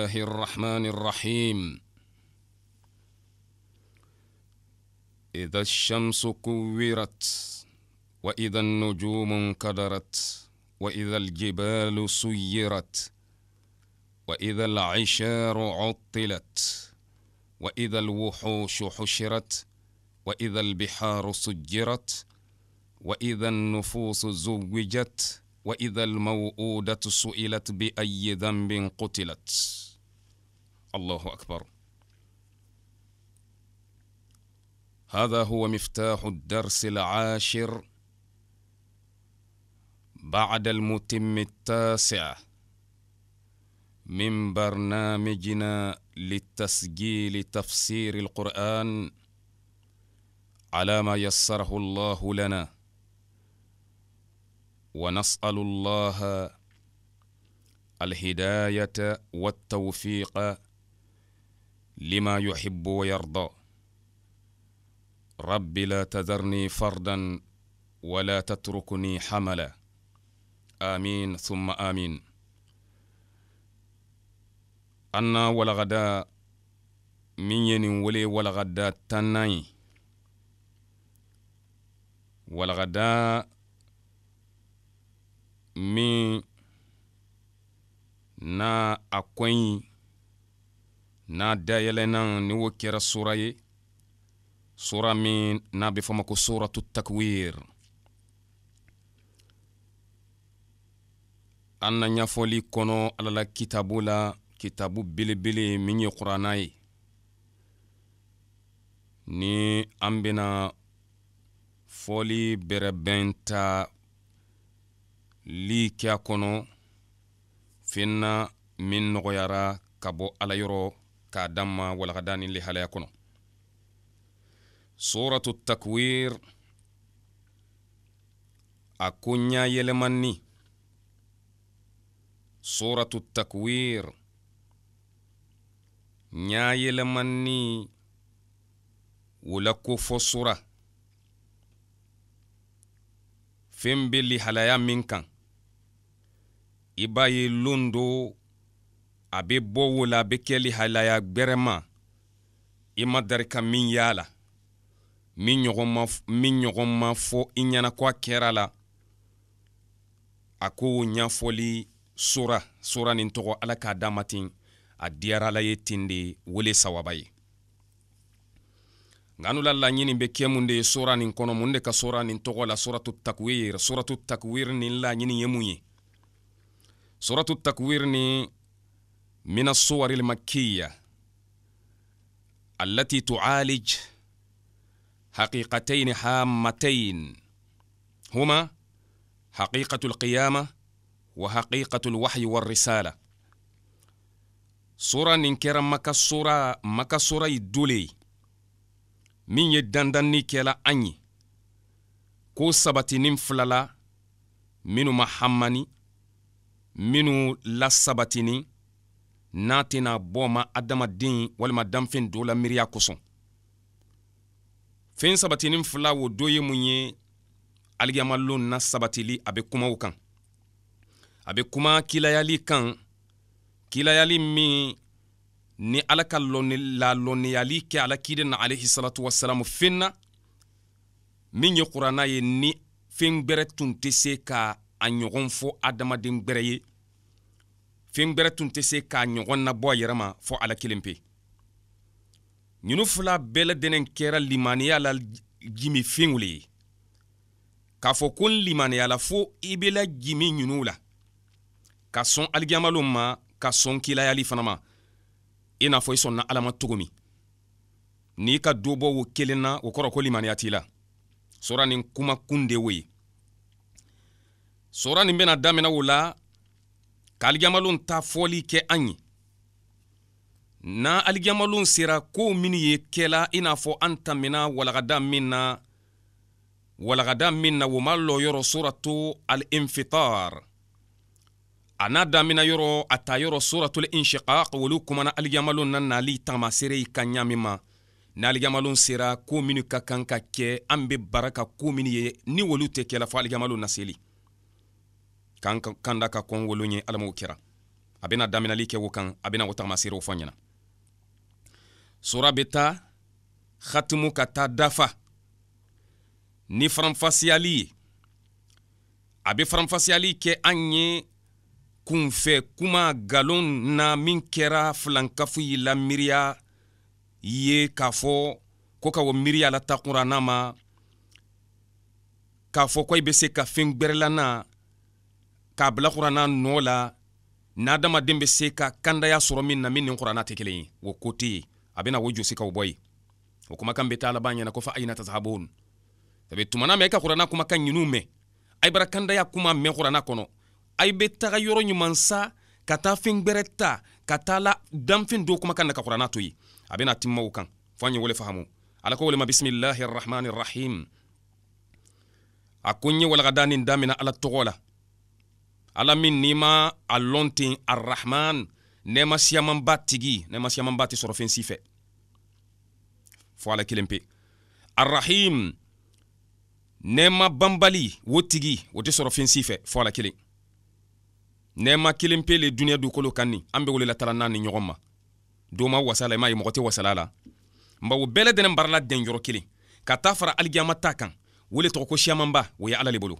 الله الرحمن الرحيم إذا الشمس كورت وإذا النجوم انكدرت وإذا الجبال سيرت وإذا العشار عطلت وإذا الوحوش حشرت وإذا البحار سجرت وإذا النفوس زوجت وإذا الموءودة سئلت بأي ذنب قتلت الله اكبر هذا هو مفتاح الدرس العاشر بعد المتم التاسع من برنامجنا للتسجيل تفسير القران على ما يسره الله لنا ونسال الله الهدايه والتوفيق لما يحب ويرضى رب لا تذرني فردا ولا تتركني حملا آمين ثم آمين أنا ولغدا من ينين ولي ولغدا تناي ولغدا من نا أكوين n'a dayɛlɛnna ni wo kɛra sura ye sura min n'a bɛ fɔma ko suratu takwir an na ɲafɔli kɔnɔ ala la kitabu la kitabu belebele min ye kurana ye ni an bena fɔli bɛrɛbɛn ta li kɛ a kɔnɔ fɛn na min nɔgɔyara ka bɔ ala yɔrɔ k'a dan ma walagada ni lihalaya kɔnɔ suratu takwir a ko ɲayɛlɛmanni suratu takwir ɲayɛlɛmanni wula kofɔ sura fen bɛ lihalaya min kan i b'a ye do a bɛ bɔ wo la a bɛ kɛ lihalaya gbɛrɛma i ma dari min y'a la min ɲɔgɔn ma fɔ i ɲɛna ko a kɛra la a ko ɲafɔli sora sora nin tɔgɔ ala k'a d'a ten a diyara la ye ten de wele sawaba ye nka n'u la laɲini bɛ kɛ mun de ye sora nin kɔnɔ mun de ka sora nin tɔgɔ la soratu takwir soratu takwir nin laɲini ye mun ye soratu takwir nin من الصور المكيه التي تعالج حقيقتين هامتين هما حقيقه القيامه وحقيقه الوحي والرساله صوره ننكر مكا صوره مكا صوره الدولي من ye dandanni kɛla an ye ko sabatinin filala minnu ma hamani n'a tɛna bɔ ma adamaden walima danfɛn dɔw la miiriya kosɔn fɛn sabatinin fila o do ye mun ye aliyamalon na sabatili a bɛ kumaw kan a be kuma kilayali kan kilayali min ni ala ka lalɔnniyali kɛ alakide na alaihisalatu wasalamu fɛn na min ye kuranna ye ni fɛn gwɛrɛ tun tɛ se ka a ɲɔgɔn fɔ adamaden gbɛrɛ ye fen gwɛrɛ tun tɛ se k'a ɲɔgɔn nabɔ a yɛrɛ ma fɔ ala kelen pe ɲinu fila bɛɛ ladɛnɛ kɛra limaniya la jimi fenw le ye k'a fɔ ko n limaniyala fo i be la jimi ɲinuw la ka sɔn alijamalo ma ka sɔn kilayali fana ma i n'a fɔ i sɔnna ala ma cogo min n'i ka dobɔ wo kelen na o kɔrɔ ko limaniya t'i la sɔra nin kuma kun de wo ye sɔra nin bena damina o la k'alijamalon ta fɔli kɛ an ye na alijamalon sera kow minnu ye kɛla i n'a fɔ an tanmina walagada min na walagada min na woma lɔyɔrɔ suratu alinfitar a n'a damina yɔrɔ a ta yɔrɔ suratul inshiqaq wolu kumana alijamalon na nali tagamasere i ka ɲami ma ni alijamalon sera ko minnu ka kan ka kɛ an be baraka koo ko minnu ye ni wolu tɛ kɛla fɔ alijamalon na k'an kanda ka kɔn wolo ɲɛ ala m'o kɛra a bena daminali kɛ wo kan a bena o tagamaseerew fɔ ɲɛna sora be ta hatimu ka taa dafa ni faranfasiyali ye a be faranfasiyali kɛ an ye kunfɛ kuma galon na min kɛra filankafu yi la miiriya ye k'a fɔ ko ka wo miiriya la takunra n'a ma k'a fɔ ko i be se ka fen gwɛrɛlanna k'a bila kuranna nɔ la n'a adamaden bɛ se ka kandaya sɔrɔ min na min ni kuranna tɛ kelen ye o ko tɛ yen a bɛna o josi k'aw bɔ yen o kumakan bɛ taa ɲɛna ko fa ayina tasahabon sabu tumana mɛ i e ka kurana kumakan ɲiniw mɛn a' bara kandaya kuma mɛn kurana kɔnɔ a' be taga yɔrɔ ɲuman sa ka taa fɛn gbɛrɛ ta ka taa la danfɛn dɔw kumakan na ka kurana to yen a bɛna timma kan fo an ye wale fahamu ala ko wale ma bisimilahi rahmani rahim a ko n ye walakada nin ala tɔgɔ la ala min n'i ma a lɔn ten arahman nɛɛma siyamanba tigi nɛɛma siyamanba tɛ sɔrɔ fɛn si fɛ fɔ ala kelen pe arahim nɛɛma banbali o tigi o tɛ sɔrɔ fɛn si fɛ fɔ ala kelen nɛɛma kelen pe le duniɲa dukolo kan ni an be wele latara n'a ni ɲɔgɔn ma doma wasala i m'a ye mɔgɔ tɛ wasala la nba o bɛɛ lajɛlen barala dɛn yɔrɔ kelen ka taa fara alikiyama ta kan o le tɔgɔ ko siyamanba o ye ala le bolo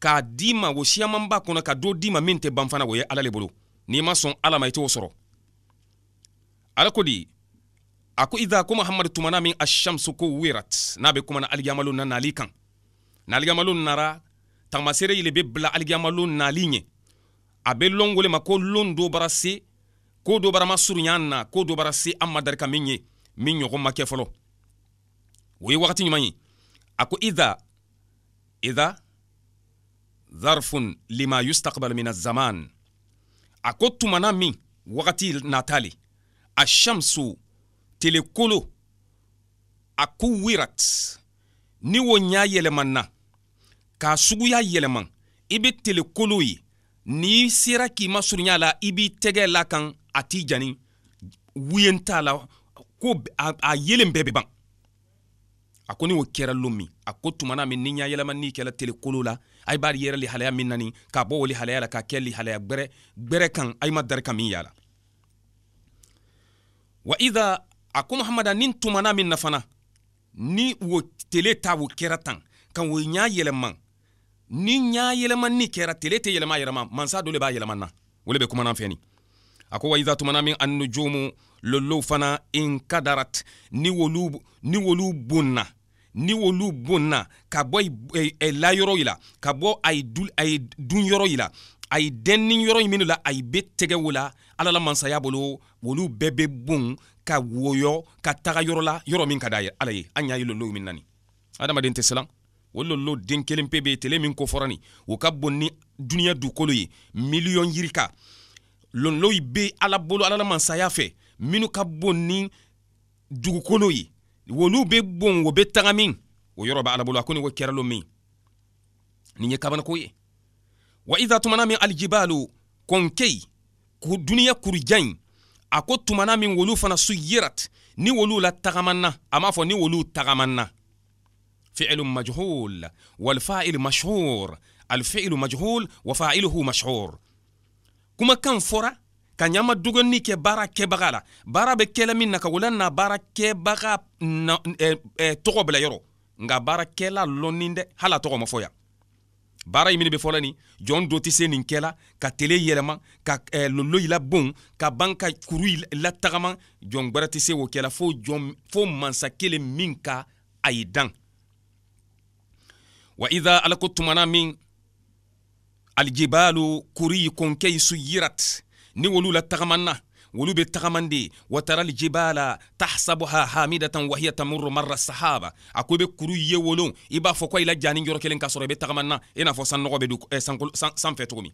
k'a d'i ma o siyamanba kɔnɔ ka do d'i ma min tɛ ban fana o ye ala le bolo n'i ma sɔn ala ma i t'o sɔrɔ ala ko di a ko idha ko mahamadu tumana min ashamsu ko wirat n'a be kumana aligiyamalo na nali kan n'aligiyamalo nara tagamasere yele be bila aligiyamalo nali ɲɛ a be lɔn wole ma ko lon do bara se ko do bara ma surunya na ko do bara se an madari ka min ye min ɲɔgɔn ma fɔlɔ o ye wagati ɲuman ye a ko idha idha zarfun lima yustaqbal min azaman a ko tumana min wagati nata le ashamsu telekolo a kuwirat ni wo ɲa yɛlɛmanna k'a suguya yɛlɛman i be telekolo ye n'i sera k'i masurunya la i b'i tɛgɛ la kan a t'i jani wuyen t'a la ko a yelen bɛɛ be ban a ko ni o kɛra lo min a ko tumana min ni ɲa yɛlɛma n'i kɛla telekolo la a ye b'ali yɛrɛ lihalaya min nani k'a bɔ o lihalaya la k'a kɛ lihalaya gbɛrɛ gbɛrɛ kan a ma dari min y'a la wa ida a ko muhamada nin tumana min na fana ni wo tele ta wo kɛra tan ka wo ɲa yɛlɛma ni ɲa yɛlɛma ni kɛra tele tɛ yɛlɛma yɛlɛma mansa dɔ le b'a yɛlɛma na o le bɛ kumana fɛ ni a ko wa ida tumana min annujumu lollow fana inkadarat ni wolu ni wolu bonna ni wolu na ka bɔ a e, e, la yɔrɔ yi la ka bɔ a ye dun yɔrɔ yi la a ye dɛnni yɔrɔ yi minnu la a ye be tɛgɛw la ala la mansaya bolo wolu bɛɛ be bon ka woyɔ ka taga yɔrɔ la yɔrɔ min ka da ala ye an y'a ye lolow min nani adamaden tɛ silan o lolo den kelen pe be tele min kofɔra ni o ka bon ni duniɲa dukolo ye miliyɔn yirika lonlow be ala bolo ala la mansaya fɛ minnu ka bon ni dugukolo ye wolu be bon wo be taga min o yɔrɔ be ala bolo a ko ni wo kɛra lo min nin ye kabanako ye wa iza tumana min aljibalu konkei ku duniya kurujan a ko tumana min wolu fana suyirat ni wolu la tagamanna a m'a fɔ ni wolu tagamanna fi'lu majhul walfa'il mashhur alfi'lu majhul wa fa'iluhu mashhur kuma kan fɔra ka ɲama dogonni kɛ baara kɛbaga la baara bɛ kɛla min na ka wula na baara kɛbaga eh, eh, tɔgɔ bila yɔrɔ nka baarakɛla lɔnnin dɛ hali a tɔgɔ ma fɔ ya baara ye min be fɔla nin jɔn do tɛ se nin kɛla ka tele yɛlɛma ka eh, lolo yila bon ka ban ka kuru latagama jɔn gwɛrɛ tɛ se o kɛla fo jɔn fo mansa kelen min ka a ye dan wa idha ala ko tumana min aljibalu kuri konkɛyi suyirat ni wolu la tagaman wulu wolu be tagaman de watara aljibala tahsabuha hamidatan wahiya tamurru marra sahaba a ko i be kuru ye wolon i b'a ko a jani yɔrɔ kelen ka sɔrɔ i be tagaman na i san fɔ sannɔgɔ be du eh, sanfɛ cogo min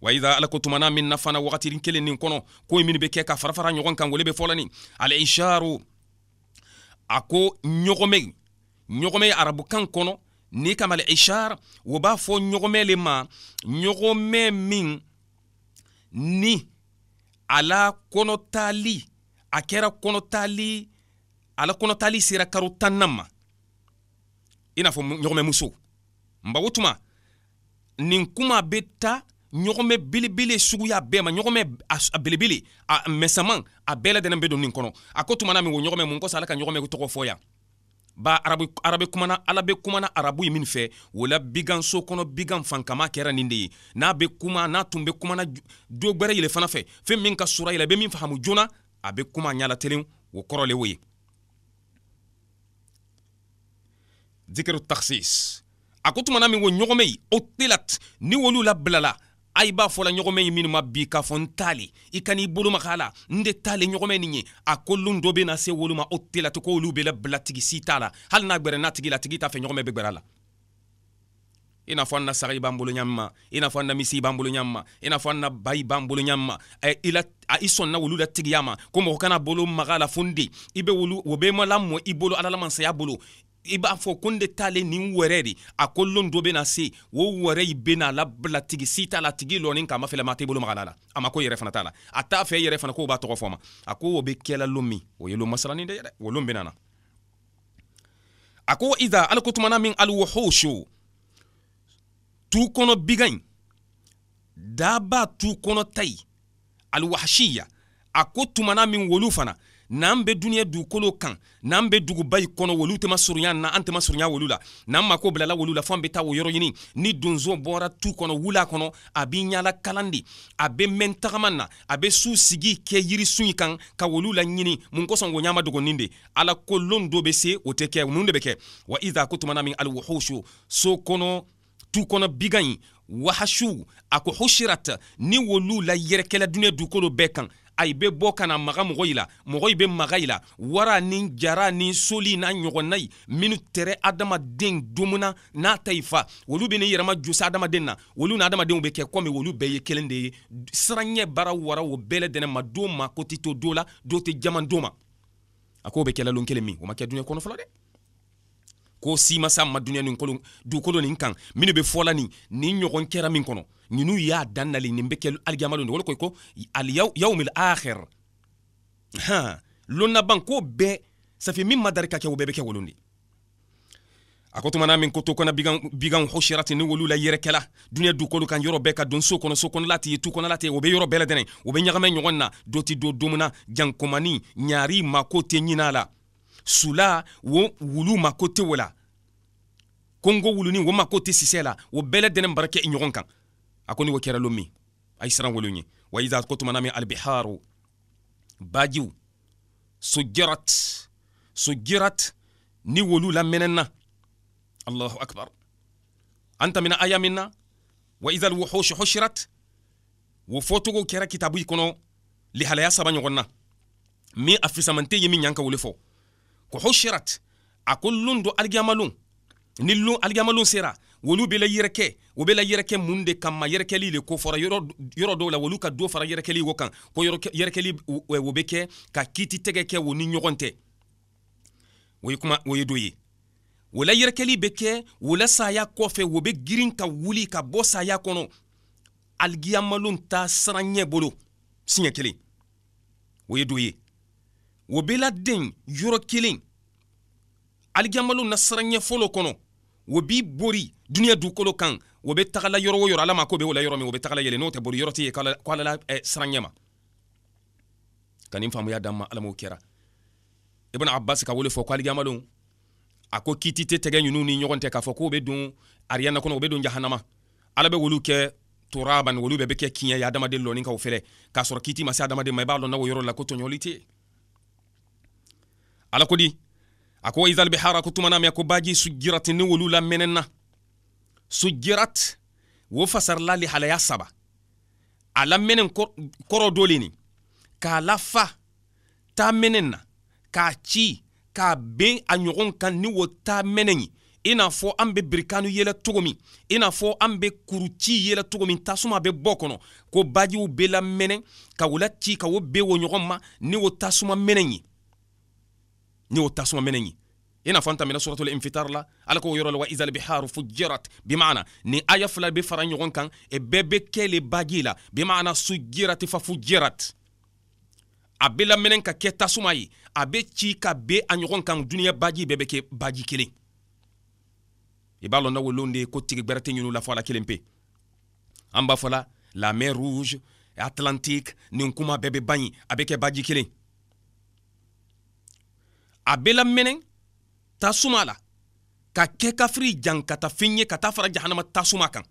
wa idha ala ko tumana min na fana wagatirin kelen nin kɔnɔ ko minnu be kɛ ka farafara ɲɔgɔn kan wole be fɔlani alisharu a ko ɲɔgɔmɛ ɲɔgɔmɛ arabukan kono n'i kama alishar wo b'a fɔ ɲɔgɔmɛ le ma ɲɔgɔmɛ min ni a la kɔnɔtali a kɛra kɔnɔtali a la kɔnɔtali sera karo tannan ma i n'a fɔ ɲɔgɔnmɛmuso nbawo tuma nin kuma bɛ ta ɲɔgɔnmɛ belebele suguya bɛɛ ma ɲɔgɔnmɛ a belebele a mɛsaman a bɛɛ lajɛlen bɛ don nin kɔnɔ a ko tuma na min ko ɲɔgɔnmɛ mun kɔsa ala ka ɲɔgɔnmɛ tɔgɔ fɔ yan ba arabu arabe kumana ala be kumana arabu ye min fɛ o la biganso kɔnɔ bigan fankama kɛra nin de ye n'a be kuma n'a tun be kumana do gwɛrɛ yɛlɛ fana fɛ fɛn min ka sura yɛlɛ be min fahamu joona a be kuma ɲala telen o kɔrɔ le o ye dikiru taksis a ko tumana min ko ɲɔgɔnmɛ yi o telat ni wolu labilala a i b'a fɔla ɲɔgɔnmɛ ye minnu ma bi k'a fɔ n t'ale i ka n'i bolo maga a la n de t'ale ɲɔgɔnmɛ nin ye a kolon dɔ bɛ na se wolo ma o tela tɛ k'olu bɛ labila tigi si t'a la hali n'a gbɛrɛ n'a tigi la tigi t'a fɛ ɲɔgɔnmɛ bɛ gbɛrɛ la i n'a fɔ an na saga i b'an bolo ɲami ma i n'a fɔ an na misi i b'an bolo ɲami ma i n'a fɔ an na ba i b'an bolo ɲami ma i la a i sɔnna wulu la tigiya ma ko mɔgɔ kana bolo maga a la fo n den i bɛ wulu o bɛ ma lamɔ i bolo ala la masaya bolo i b'a fɔ ko n de t'ale nin wɛrɛ de a ko lon do bena se wo wɛrɛ i bena labila tigi si t'a la tigi lɔni k'a fɛlɛma t'i bolo magala la a ma ko yɛrɛ fana t'a la a t'a fɛ yɛrɛ fana k'o b'a tɔgɔ fɔ ma a ko o be kɛla lon min o ye lon masalani de yɛrɛ o lon bena a ko ida ala ko tumana min alwahosho tu bigaɲi daa b'a tu tayi alwahashiya a ko tumana min wolu fana n'an bɛ duniɲɛ dugukolo kan n'an bɛ duguba yi kɔnɔ wolu tɛ masurunya na an tɛ masurunya wolu la n'an mako bilala wolu la fɔn bɛ taa o yɔrɔ ɲini ni donzo bɔra tu kɔnɔ wula kɔnɔ a b'i ɲala kalan de a bɛ mɛn tagama na a bɛ su sigi kɛ yirisun yi kan ka wolu la ɲini mun kosɔn ko ɲama dogonin de ala kolon do bɛ se o tɛ kɛ mun de bɛ kɛ wa iza ko tumana min alwuhushu so kɔnɔ tu kɔnɔ bigan yi wahashu a ko hushirat ni wolu la yɛrɛkɛla duniɲɛ dugukolo bɛɛ kan a i be bɔ kana maga mɔgɔ i la mɔgɔ i be maga i la wara ni jara ni soli n'a ɲɔgɔnna ye minw tɛrɛ adamaden domuna n'a ta i fa olu be ni yɛrɛma josa adamaden na olu n'a adamadenw be kɛ komi olu bɛɛ ye kelen de ye siranɲɛ baara wara o bɛɛ lɛdɛnɛ ma do ma ko tɛ to do la do tɛ jaman do ma a k'o be kɛlalon kelen min o ma kɛ duniɲɛ kɔnɔ fɔlɔ dɛ ko simasa ma duniɲa nin dugukolo nin kan minw be fɔla nin nin ɲɔgɔn kɛra min kɔnɔ ninnu y'a dannali nin bɛ kɛ alijamadon de wolo ko ko aliyawmil akhir han lon ko bɛɛ safi min ma dari kɛ o bɛɛ bɛ kɛ wolon de a ko tumana min ko to bigan hosirati ni wolu la yɛrɛkɛla duniɲa dukolo kan yɔrɔ bɛɛ ka don so kɔnɔ so kɔnɔla tɛ ye tu kɔnɔla tɛ o be yɔrɔ bɛɛ ladɛnɛ o be ɲagamɛ ɲɔgɔn na do ti do domuna jankomani ɲari mako tɛ ɲina la sula wo wulu mako tɛ wo la kongo wuluni wo mako tɛ sisɛ la o bɛɛ ladɛnɛ bara i ɲɔgɔn kan a ko ni o kɛra lo min a ye siran wolo ye wa iza ko min albiharu bajiw sujirat sujirat ni wolu lamɛnɛnna allahu akbar an tamina aya min na wa iza alwuhushu hushirat wo fɔtogo kɛra kitabu yi kɔnɔ lihalaya saba ɲɔgɔn na min a fisamante ye min ɲan ka fɔ ko hushirat a ko lon do aligiyamalon ni lon aligiyamalon sera wolu bɛ la yɛrɛkɛ o bɛ la yɛrɛkɛ mun de kama yɛrɛkɛli le kofɔra yɔrɔ dɔw la wolu ka dɔ fara yɛrɛkɛli o kan ko yɛrɛkɛli o bɛ kɛ ka kiti tɛgɛ kɛ o ni ɲɔgɔn tɛ o ye kuma o ye dɔ ye o la yɛrɛkɛli bɛ kɛ o la saya kɔfɛ o bɛ girin ka wuli ka bɔ saya kɔnɔ alikiyamalon ta siran ɲɛ bolo siɲɛ kelen o ye dɔ ye o bɛ laden yɔrɔ kelen alikiyamalon na siran ɲɛ fɔlɔ kɔnɔ wo b'i bori duniɲa dukolo kan wo be tagala yɔrɔ wo yɔrɔ ala ma ko be wo la yɔrɔ min wo be tagala yɛlɛ n'o tɛ bori yɔrɔ tɛ ye ko ala la siran ɲɛ ma ka nin faamuya dan ma ala m'o kɛra ibn abbas ka wele fɔ ko aliyamalon a ko kiti tɛ tɛgɛ ɲinu ni ɲɔgɔn tɛ k'a fɔ k'o be don ariyana kɔnɔ o be don jahanama ala be wolu kɛ turaban wolu bɛɛ be kɛ kiɲɛ ye adamaden lɔni k'aw fɛrɛ k'a sɔrɔ kiti ma se adamaden ma i b'a lɔnna o yɔrɔ la ko tɔɲɔli tɛ ala ko di a ko wa idha albihara ko tumana min a ko baji sujjirat ni wolu la mɛnɛna sujjirat wo fasarila lihalaya saba a la mɛnɛn kɔrɔ do ni k'a lafa taa mɛnɛn na k'a ci k'a ben a ɲɔgɔn kan ni wo taa mɛnɛn ye i n'a fɔ an be birikanu yɛlɛ cogo min i n'a fɔ an be kuruci yɛlɛ cogo min tasuma be bɔ kɔnɔ ko bajiw be la mɛnɛ ka o la ci ka o ben wo ɲɔgɔn ma ni o tasuma mɛnɛ ye ni y'o tasuma mɛnɛ ɲi i n'a fɔ an tɛmɛna suratul infitar la ala k'o yɔrɔ la wa izal biharu fujirat bimana nin aya fila bɛ fara ɲɔgɔn kan e bɛɛ bɛ kɛ le baji la bimana sujirat fa fujirat a bɛ lamɛnɛ ka kɛ tasuma ye a bɛ ci ka bɛn a ɲɔgɔn kan duniya baji bɛɛ bɛ kɛ baji kelen i e b'a lɔn na wolon de ye ko tigi gbɛrɛ tɛ ɲini u la fɔ ala kelen pe an b'a fɔla la mer rouge atlantique nin kuma bɛɛ bɛ ban yen a bɛ kɛ baji kelen a bɛ lamɛnɛ tasuma la ka kɛ kafiri jan ka ta fɛn ye ka ta fara jahanama tasuma kan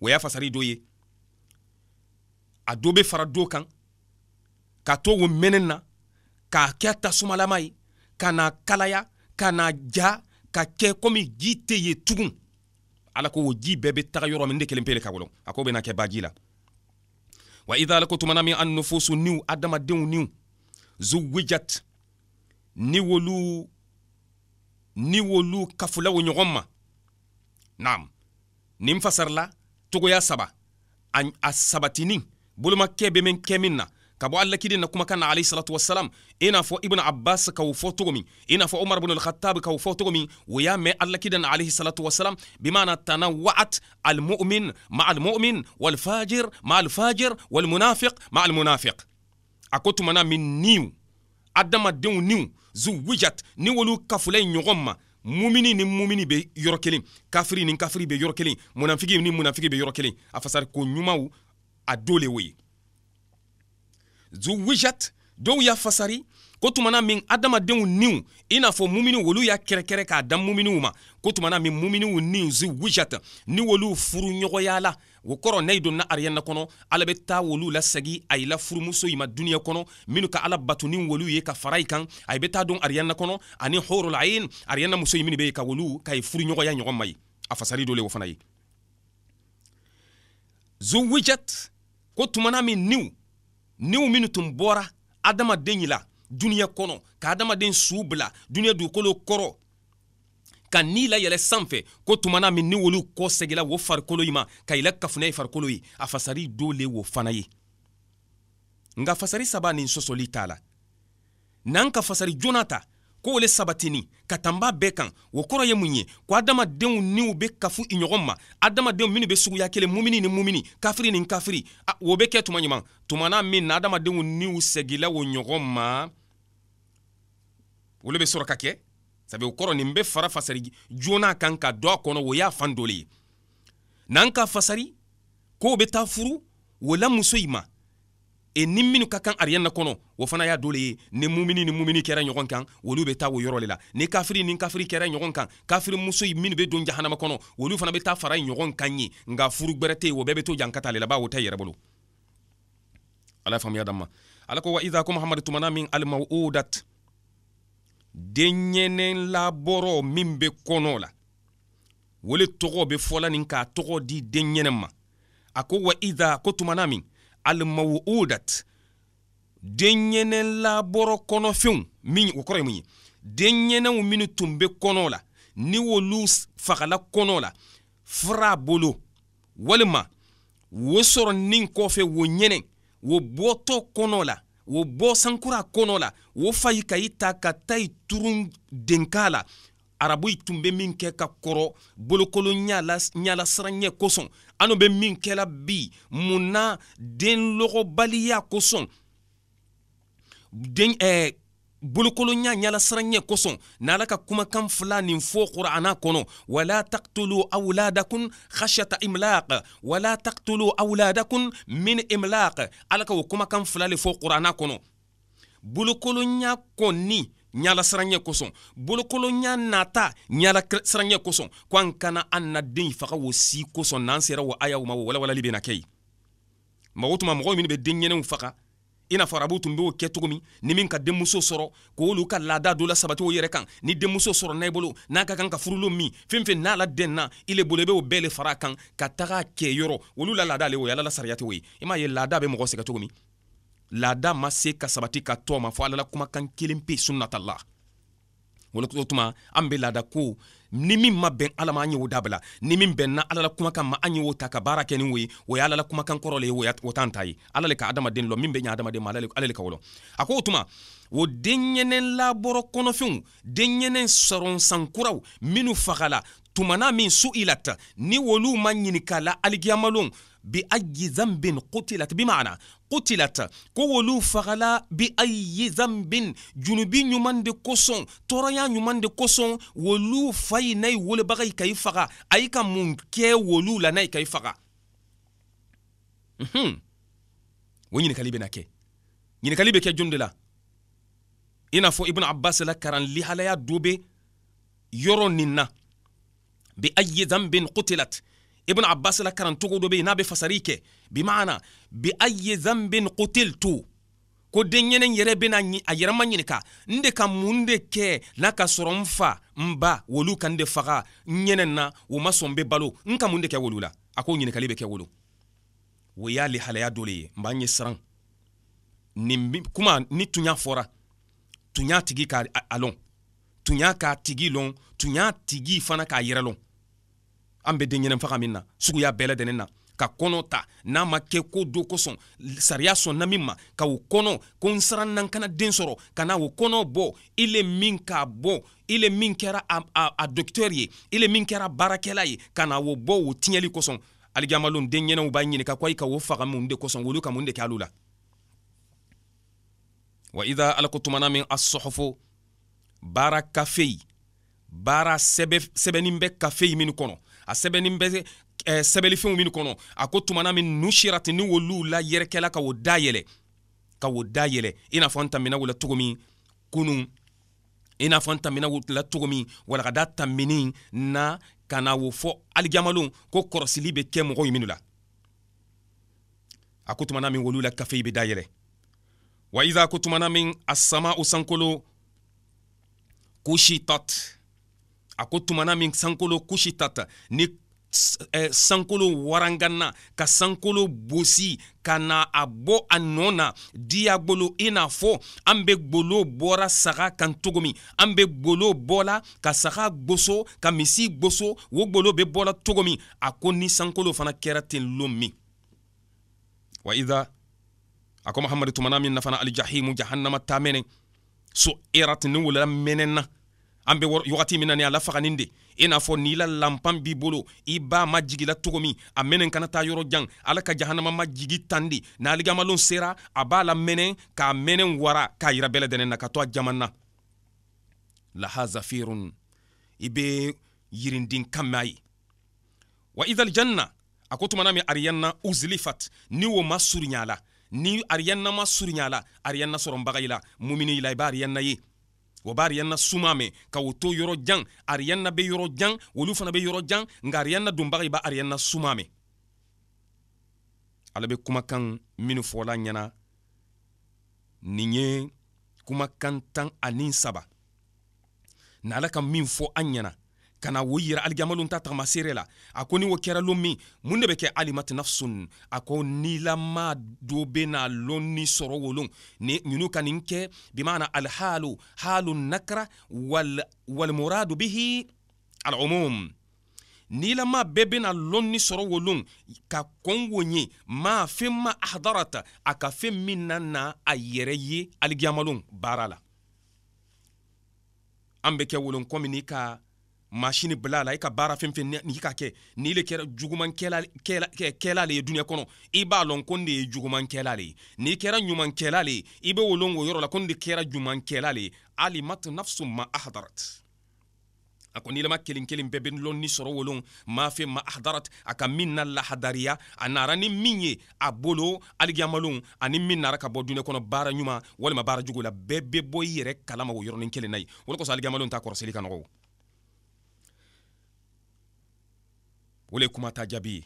o y'a fasari dɔ ye a do be fara do kan ka to wo menen na k'a kɛ tasumalama ye ka na kalaya ka na ja ka kɛ komi ji tɛ ye tugun ala ko ji bɛɛ bɛ taga yɔrɔ min de kelen pele ka wɔlɔ a ko kɛ baji la wa idha lakotumana min an niw adamadenw niw zuwijat ni wolu ni wolu kafula wo ɲɔgɔn ma naam nin fasarala togoya saba a, a sabatinin bolomakɛ bɛ min kɛ min na ka bɔ alakidi na kumakan na alayhi salatu wasalam i n'a fɔ ibn abbas ka o fɔ cogo min i n'a fɔ umar bin al-khattab ka o fɔ cogo min o y'a mɛn allah na alayhi salatu wasalam mana tana wa'at almu'min ma almu'min walfajir ma alfajir walmunafiq ma almunafiq a ko tumana min niw adamadenw niw zuwijat ni wolu kafula ye ɲɔgɔn ma mumini ni mumini be yɔrɔ kelen kafiri ni kafiri be yɔrɔ kelen munafigi ni munafigi be yɔrɔ kelen a fasari ko ɲumanw a do le wo ye zuwijat dɔw y'a fasari ko tumana min adamadenw niw i n'a fɔ muminiw olu y'a kɛrɛkɛrɛ k'a da muminiw ma ko tumana min muminiw niw zi wijat ni wolu furu ɲɔgɔnya la o kɔrɔ n'a donna ariyana kɔnɔ ala bɛ taa wolu lasegi a la furumuso in ma duniɲa kɔnɔ minnu ka ala bato ni wolu ye ka fara i kan a bɛ taa don ariyana kɔnɔ ani horola ayin ariyana muso in minnu bɛ yen ka wolu ka ye furu ɲɔgɔnya ɲɔgɔn ma ye a fasali dɔ le o fana ye zuwijat ko tumana min niw niw minnu tun bɔra adamaden yi la duniɲa kɔnɔ ka adamaden suu bila duniɲa dugukolo kɔrɔ ka nii layɛlɛ sanfɛ ko tumana min ni wolu kɔ segila wo farikolo yi ma ka yilɛ kafunɛ ye farikolo ye a fasari do le wo fana ye nka fasari saba nin sɔsɔli t'a la n'an ka fasari joona ta ko wole sabatini ka tanba bɛɛ kan o kɔrɔ ye mun ye ko adamadenw niw be kafu i ɲɔgɔn ma adamadenw minw be suguya kelen mumini ni mumini kafiri ni kafiri o be kɛ tuma ɲuman tumana min na adamadenw niw segila o ɲɔgɔn ma olu be sɔrɔ ka kɛ sabu o kɔrɔ nin bɛ fara fasari joona kan ka dɔ a kɔnɔ o y'a fan dɔ ye n'an ka fasari k'o be taa furu o la muso yi ma e ni minu ka kan na kɔnɔ o fana y'a dole le ye ni mumini ni mumini kɛra ɲɔgɔn kan olu bɛ taa o yɔrɔ le la ni kafiri ni kafiri kɛra ɲɔgɔn kan kafiri muso in minnu bɛ don jahanama kɔnɔ olu fana be taa fara ɲɔgɔn kan ye nka furu gbɛrɛ tɛ yen o bɛɛ bɛ to jan ka taa la ba wo tɛ yɛrɛ bolo ala faamuya dama ala ko wa idha ko muhamadu tumana min al mawudat denɲɛnɛ laboro min be kɔnɔ la wo le tɔgɔ be fɔla nin k'a tɔgɔ di denɲɛnɛ ma a ko wa ida ko tumana min almawudat denɲɛnɛ labɔrɔ kɔnɔfɛnw min o kɔrɔ ye mun ye denɲɛnɛw minnu tun be kɔnɔ la ni wolu fagala kɔnɔ la fura bolo walima wo sɔrɔ nin kɔfɛ wo ɲɛnɛ wo bɔtɔ kɔnɔ la wo bɔ sankura kɔnɔ la wo fa yi ka i ta ka taa i turun denka la arabu yi tun be min kɛ ka kɔrɔ bolokolo ɲalasiranyɛ ɲala kosɔn anu be min kɛla bi mun na den lɔgɔbaliya kosɔn den eh, bolokoloɲa ɲalasaranɲɛ kosɔn n'ala ka kumakan fila nin fɔ qur'ana kɔnɔ wala taktulu auladakum khashyata imlaq wala taktulu auladakum min imlaq ala ka o kumakan fila le fɔ qur'ana kɔnɔ bolokoloɲa kɔni ɲala siranɲɛ kosɔn bolokoloɲa nata ɲala siranɲɛ kosɔn ko an kana an na den faga wo si kosɔn n'an sera wo ayaw ma wo walawalali bena kɛ ye mago tuma mɔgɔ min be den ɲɛnɛw faga i n'a fɔ arabuw tun b'o kɛ cogo min ni min ka denmuso sɔrɔ k'olu ka laada dɔ lasabati o yɛrɛ kan ni denmuso sɔrɔ n'a i bolo n'a ka kan ka furulo min fɛn fɛn n'a la dɛn na i le bolo i b'o bɛɛ le far'a kan ka taga kɛ yɔrɔ olu la laada le o ye ala la sariya tɛ o ye i m'a ye laada bɛ mɔgɔ sɛgɛn cogo min laada ma se ka sabati ka tɔ ma fɔ ala la kumakan kelen pe sunnatala o tuma an bɛ laada ko ni min ma bɛn ala ma an y'o dabila ni min bɛnna ala la kumakan ma an y'o ta ka baara kɛ ni o ye o ye ala la kumakan kɔrɔ le ye o t'an ta ye ala le ka adamaden lɔ min bɛ ɲa adamaden ma ala le ka o lɔ a ko o tuma o denɲɛnɛ labɔrɔ kɔnɔfɛnw denɲɛnɛ sɔrɔnsankuraw minnu fagala tumana min su i lata ni wolu ma ɲinikala la بأي ذنب قتلت بمعنى قتلت كولو فغلا بأي ذنب جنوبي نيومان دي كوسون توريا نيومان دي كوسون ولو فاي ناي ولو بغي كي فغا أي كمون كي ولو لناي كي فغا وين كالي بناكي ين كالي بكي جندلا إنا فو ابن عباس لكران كران دوبي يرون ننا بأي ذنب قتلت ibn abbas la karantogo dɔ be yen n'a be fasari kɛ bimana bi aye zanbin qutiltu ko denɲɛnɛ yɛrɛ bena a yɛrɛ ma ɲininka n de ka mun de kɛ n'a ka sɔrɔ n fa n ba wolu ka n de faga n ɲɛnɛ na o ma sɔn be balo n ka mun de kɛ wolu la a ko ɲininkali be kɛ wolo o y'a lihalaya dɔ le ye n b'an ye siran nin kuma ni tun y'a fɔra tun y'a tigi ka a lɔn tun y'a k'a tigi lɔn tun y'a tigi fana k'a yɛrɛ lɔn an bɛ den ɲɛnɛfaga min na suguya bɛɛ lajɛlen na ka kɔnɔ ta n'a ma kɛ ko do kosɔn sariya sɔnna min ma ka o kɔnɔ ko n sara nan kana den sɔrɔ ka na o kɔnɔ bɔ ile min k'a bɔ ile min kɛra a, a, a dɔkitɛri ye ile min kɛra baarakɛla ye ka na o bɔ o tiɲɛli kosɔn alijamalon den ɲɛnɛw b'a ɲininka ko ayi ka o faga mun de kosɔn wolu ka mun de kɛ alu la wa ida ala ko tumana min a sɔhɔfo baara kafeyi baara sɛbɛnnin bɛ kafeyi min kɔnɔ a sɛbɛnnin bɛ eh, sɛbɛlifɛnw minnu kɔnɔ a ko tumana min nusirati ni wolu la yɛrɛkɛla ka o dayɛlɛ ka o dayɛlɛ i n'a fɔ n tɛmɛna o la cogo min kunun i n'a fɔ n tɛmɛna o la min walakada tɛmɛni na ka na o fɔ alijamalenw ko kɔrɔsili bɛ kɛ mɔgɔw minnu la a ko tumana min wolu la kafe bɛ dayɛlɛ wa iza ko tumana min a sama o sankolo kusitat a ko tumana min sankolo kusi tata ni eh, sankolo waranganna ka sankolo bosi ka na a bɔ a nɔ na diya bolo i n'a fɔ an be gbolo bɔra saga kan cogo min an be gbolo bɔla ka saga gboso ka misi gboso wo gbolo be bɔla cogo min a ko ni sankolo fana kɛra ten loon min wa ida a ko tumana min na fana aljahimu jahannama ta mɛnɛ so irat ni wulala an be wagati min na ni a lafaganin de i n'a fɔ n'i la lanpan b'i bolo i b'a ma jigila cogo min a mɛnɛ kana taa yɔrɔ jan ala ka jahanama ma jigi tan de n'aligamalon sera a b'a la mɛnɛ k'a mɛnɛ wara k'a yira bɛɛ lajɛlen na ka to a jaman na lahaza firun i be yirindin kan mɛn a ye wa idal a ko tumana min ariyanna uzlifat ni o ma surunya la ni ariyanna ma surunya la ariyanna sɔrɔnbaga i la mumini i la i b'a ariyanna ye wa b'a ariyanna suma mɛn ka o to yɔrɔ jan ariyanna be yɔrɔ jan olu fana be yɔrɔ jan nka ariyanna donbaga i b'a ariyanna suma mɛn ala be kumakan minw fɔla ɲɛna nin ye kumakan tan ani saba na ala ka min fɔ an ɲɛna kana wo yira alijamaliw ta tagama seere la a ko ni wo kɛra lon min mun de bɛ kɛ alimat nafsun a ko nilama do bena na lon ni sɔrɔ wolon ni ɲinu ka nin kɛ bimana alhalu halu nakra wal walmuradu bihi alumum nilama bɛɛ bena ni sɔrɔ wolon ka kɔn wo ye ma fen ma ahdarata a ka fen min na na a yɛrɛ ye aligiyamalon baara la an bɛ kɛ wolon kɔ min ka machine bla a la i ka baara fɛn fɛn n'i ka kɛ n'i le kɛra jugumankɛla le ye duniɲa kɔnɔ i b'a lɔn ko n de ye jugumankɛla le ye n'i kɛra ɲumankɛla le ye i be wolon o yɔrɔ la ko n de kɛra ɲumankɛla le ye alimat nafsu ma ahdarat a ko nilama kelen kelen bɛɛ be ni sɔrɔ wolon mafe ma ahdarat a ka min na lahadariya a nara ni min ye a bolo aligiyamalon ani min nara ka bɔ duniɲa kɔnɔ baara ɲuman walima baara jugu la bɛɛ be bɔ i yɛrɛ kalama o yɔrɔnin kelen na ye wala kosɔ aligiyamalon t'a kɔrɔseli ka o le kuma ta jaabi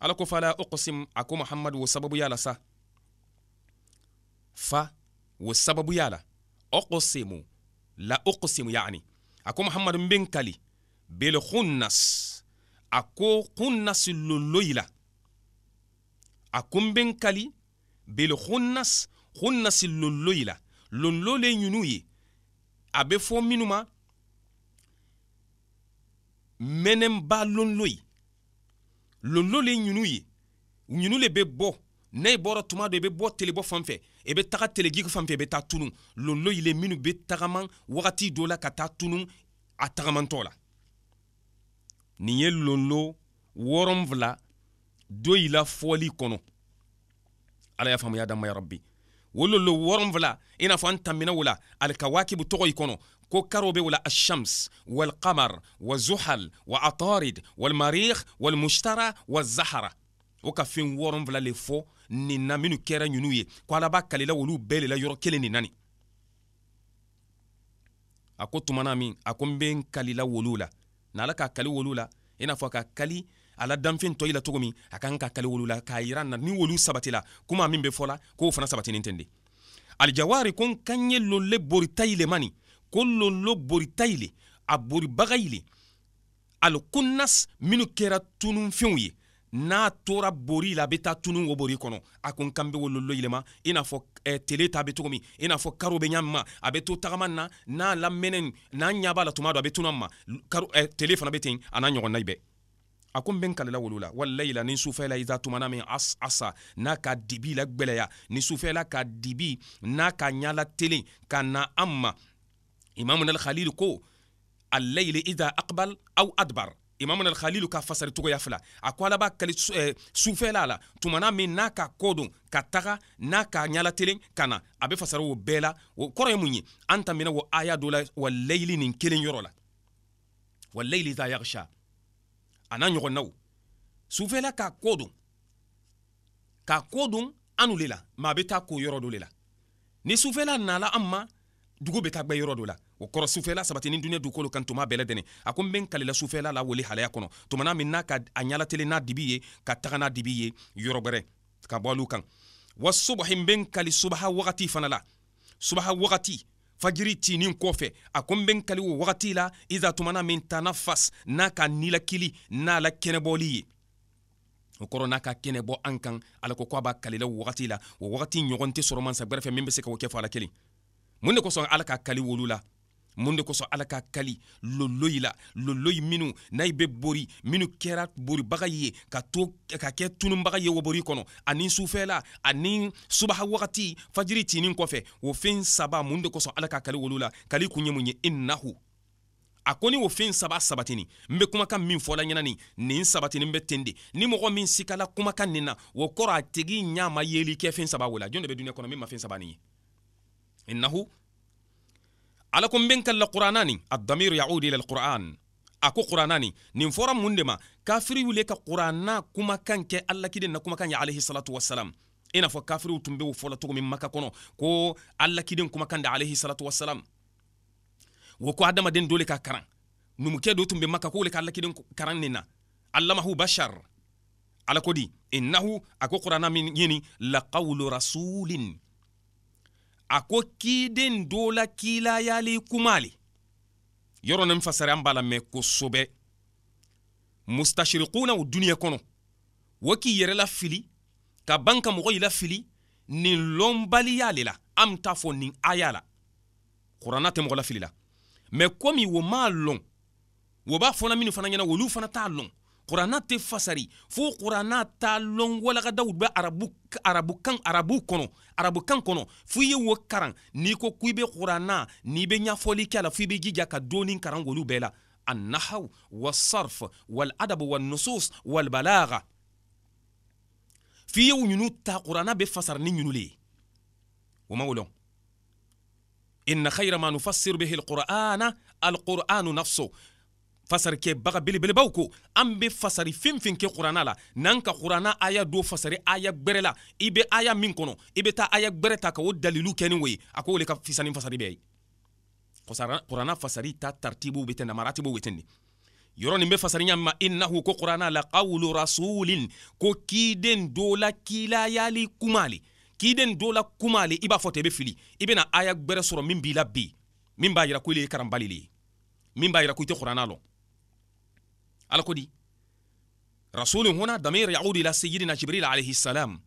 ala ko fala uqsim a muhammad muhamadu wo sababu yala sa fa wo sababu yala la uqsimu la uqsimu yani a muhammad muhamadu kali bel khunnas ako khunnas hunnas lolloyi la kali bil khunnas khunnas lolloyi la lollo le ɲunu ye a be fɔ minnu ma mɛnɛnba lonloyi lolo le ɲinu ye ɲinu le be bɔ n'a i e bɔra tuma dɔ i e be bɔ telebɔ fan fɛ i e be taga telegiki fan fɛ i be taa tunu lolo yile minw be tagama wagati dɔ la ka taa tunu a tagamantɔ la nin ye lolo wɔrɔnfila do yila fɔli kɔnɔ ala y'a faamuya dama ya rabbi wo lolo wɔrɔnfila i n'a fɔ an tanmina o la alikawakibu tɔgɔ yi kɔnɔ ko karo be wala ashams walqamar wazuhal wa atarid walmarikh wa zahara wo ka fen wɔrɔnfila le fɔ nin na minnu kɛra ɲunu ye ko ala b'a kalila olu bɛɛ le la yɔrɔ kelen nin na ni a ko tumana min a ko n be n kalila wolu la na ala k'a kali wolu la i n'a fɔ ka kali ala la danfɛn tɔ i la min a kan ka kali wolu la k'a yira na ni wolu sabatila kuma min be fɔla k'o fana sabatinin tɛn de alijawari ko n kan ye lolle borita kollon lo borita ye le a boribaga ye le alikunnas minnu kɛra tununfɛnw ye n'a tora bori la a bɛ taa tunu o bori kɔnɔ a ko n kan bɛ wololo yɛlɛma i e n'a fɔ eh, tele ta bɛ cogo min i e n'a fɔ karo bɛ ɲa ma a bɛ to tagama na n'a lamɛnɛ n'a ɲa b'a la tuma dɔ a bɛ tunu a ma karo eh, tele fana bɛ ten a n'a ɲɔgɔnna bɛɛ a ko n bɛ n kalela wolo la walayi la ni sufɛla iza tumana min as, asa n'a ka dibi la gwɛlɛya ni sufɛla ka dibi n'a ka ɲala telen ka na an ma imamuna alkhalilu ko alleyli ida aqbal aw adbar imamuna alkhalilu ka fasari togoya fila a ko ala kali eh, sufɛla la tumana min n'a ka koo ka taga n'a ka ɲala ka na a be fasari o bɛɛ la o kɔrɔ ye mun ye an ta minɛ aya do la wa nin kelen yɔrɔ la wa ida yagsha a n'a ɲɔgɔnnaw sufɛla ka koo don ka koo don anu le la ma a be taa k'o yɔrɔ do le la ni sufɛla nala an ma dugu be ta gwɛ yɔrɔ do la o kɔrɔ sufɛla sabatini duniɲa dugukolo kan tuma bɛɛ lajɛlen a ko n be n kalela sufɛla la wele halaya kɔnɔ tumana min n'a ka a ɲalatelen n'a dibi ye ka taga n'a dibi ye yɔrɔ gwɛrɛ ka bɔ alu kan wa subahi n be n kali subaha wagati fana la subaha wagati fajiri tinin kɔfɛ a ko n be n kali o wagati la iza tumana min tanafas n'a ka nilakili n'a la kɛnɛbɔli ye o kɔrɔ n'a ka kɛnɛ bɔ an kan ala ko ko a b'a kalila o wagati la o wagati ɲɔgɔn tɛ sɔrɔ mansa gwɛrɛ fɛ min be se ka o kɛ fɔ ala kelen mun de kosɔn ala ka kali wolu la mun de kosɔn ala k'a kali loloyi la loloyi minnu n'a bɛ bori minnu kɛra boribaga ye ka to ka kɛ tunubaga ye wabori kɔnɔ ani sufɛla ani subaha wagati fajiri tinin kɔfɛ o fɛn saba mun de kosɔn ala k'a kali wolo la kali kun ye mun ye innahu a ko ni o fɛn saba sabatini n bɛ kumakan min fɔla ɲɛna nin nin sabatini n bɛ ten de ni mɔgɔ min sikala kumakan nin na o kɔrɔ a tigi ɲa ma yeli kɛ fɛn saba o la jɔn de bɛ duniɲa kɔnɔ min ma fɛn saba nin ye innahu ala ko n ben kalla qur'anani addamir yaudi ila alquran a ko qur'anani nin fɔra mun de ma kafiriw le ka qur'ana kumakan kɛ allakiden na kumakan ye alayhi salatu wasalam i n'a fɔ kafiriw tun bew fɔla cogo min maka kɔnɔ ko allakiden kumakan de alayhi salatu wasalam wo ko adamaden dole ka karan numukɛ do tun be maka ko le ka allakiden karan nin na allamahu bashar ala ko di innahu a ko qur'ana min yeni la rasulin a ko kiden dola kilayali kumali yɔrɔ nin fasari an b'a lamɛn kosɛbɛ mustashirikunaw duniɲɛ kɔnɔ wo k'i yɛrɛ lafili ka ban ka mɔgɔ y'i lafili nin lɔnbaliya le la an be t'a fɔ nin aya la kurana tɛ mɔgɔ fili la mɛ komi wo m'a lɔn wo b'a fɔna minw fana ɲɛna lu fana t'a lɔn qurana tɛ fasari fo qurana ta lɔn walaka dawud bɛ arabu arabu kan arabu kɔnɔ arabu kan kɔnɔ fo ye wo karan n'i ko ko i bɛ qurana la fo i bɛ jija ka dɔɔni karan olu bɛɛ la annahaw wasarf waladab wanusus walbalaga fo i ye ɲunu ta qurana bɛ fasari ni ɲunu le ye o ma wolo إن خير ما نفسر به القرآن القرآن نفسه fasari kɛ baga belebelebaw ko an be fasari fɛn fɛn kɛ kurana la n'an ka kurana aya do fasari aya gwɛrɛ la i be aya min kɔnɔ i be taa aya gwɛrɛ ta ka o dalilu kɛ ni o ye a ko le ka fisani fasari bɛɛ ye kurana fasari ta tartibu be tɛ namaratibu be tɛ ni yɔrɔ nin be fasari ɲa ma innahu ko kurana la qawlu rasulin ko kiden do la kilayali kumali kiden do la kumali i b'a fɔ tɛ i be fili i bena aya gwɛrɛ sɔrɔ min b'i la bi min b'a yira ko ile ye karanbali le ye min b'a yira ko i tɛ kurana lɔn على كودي رسول هنا ضمير يعود إلى سيدنا جبريل عليه السلام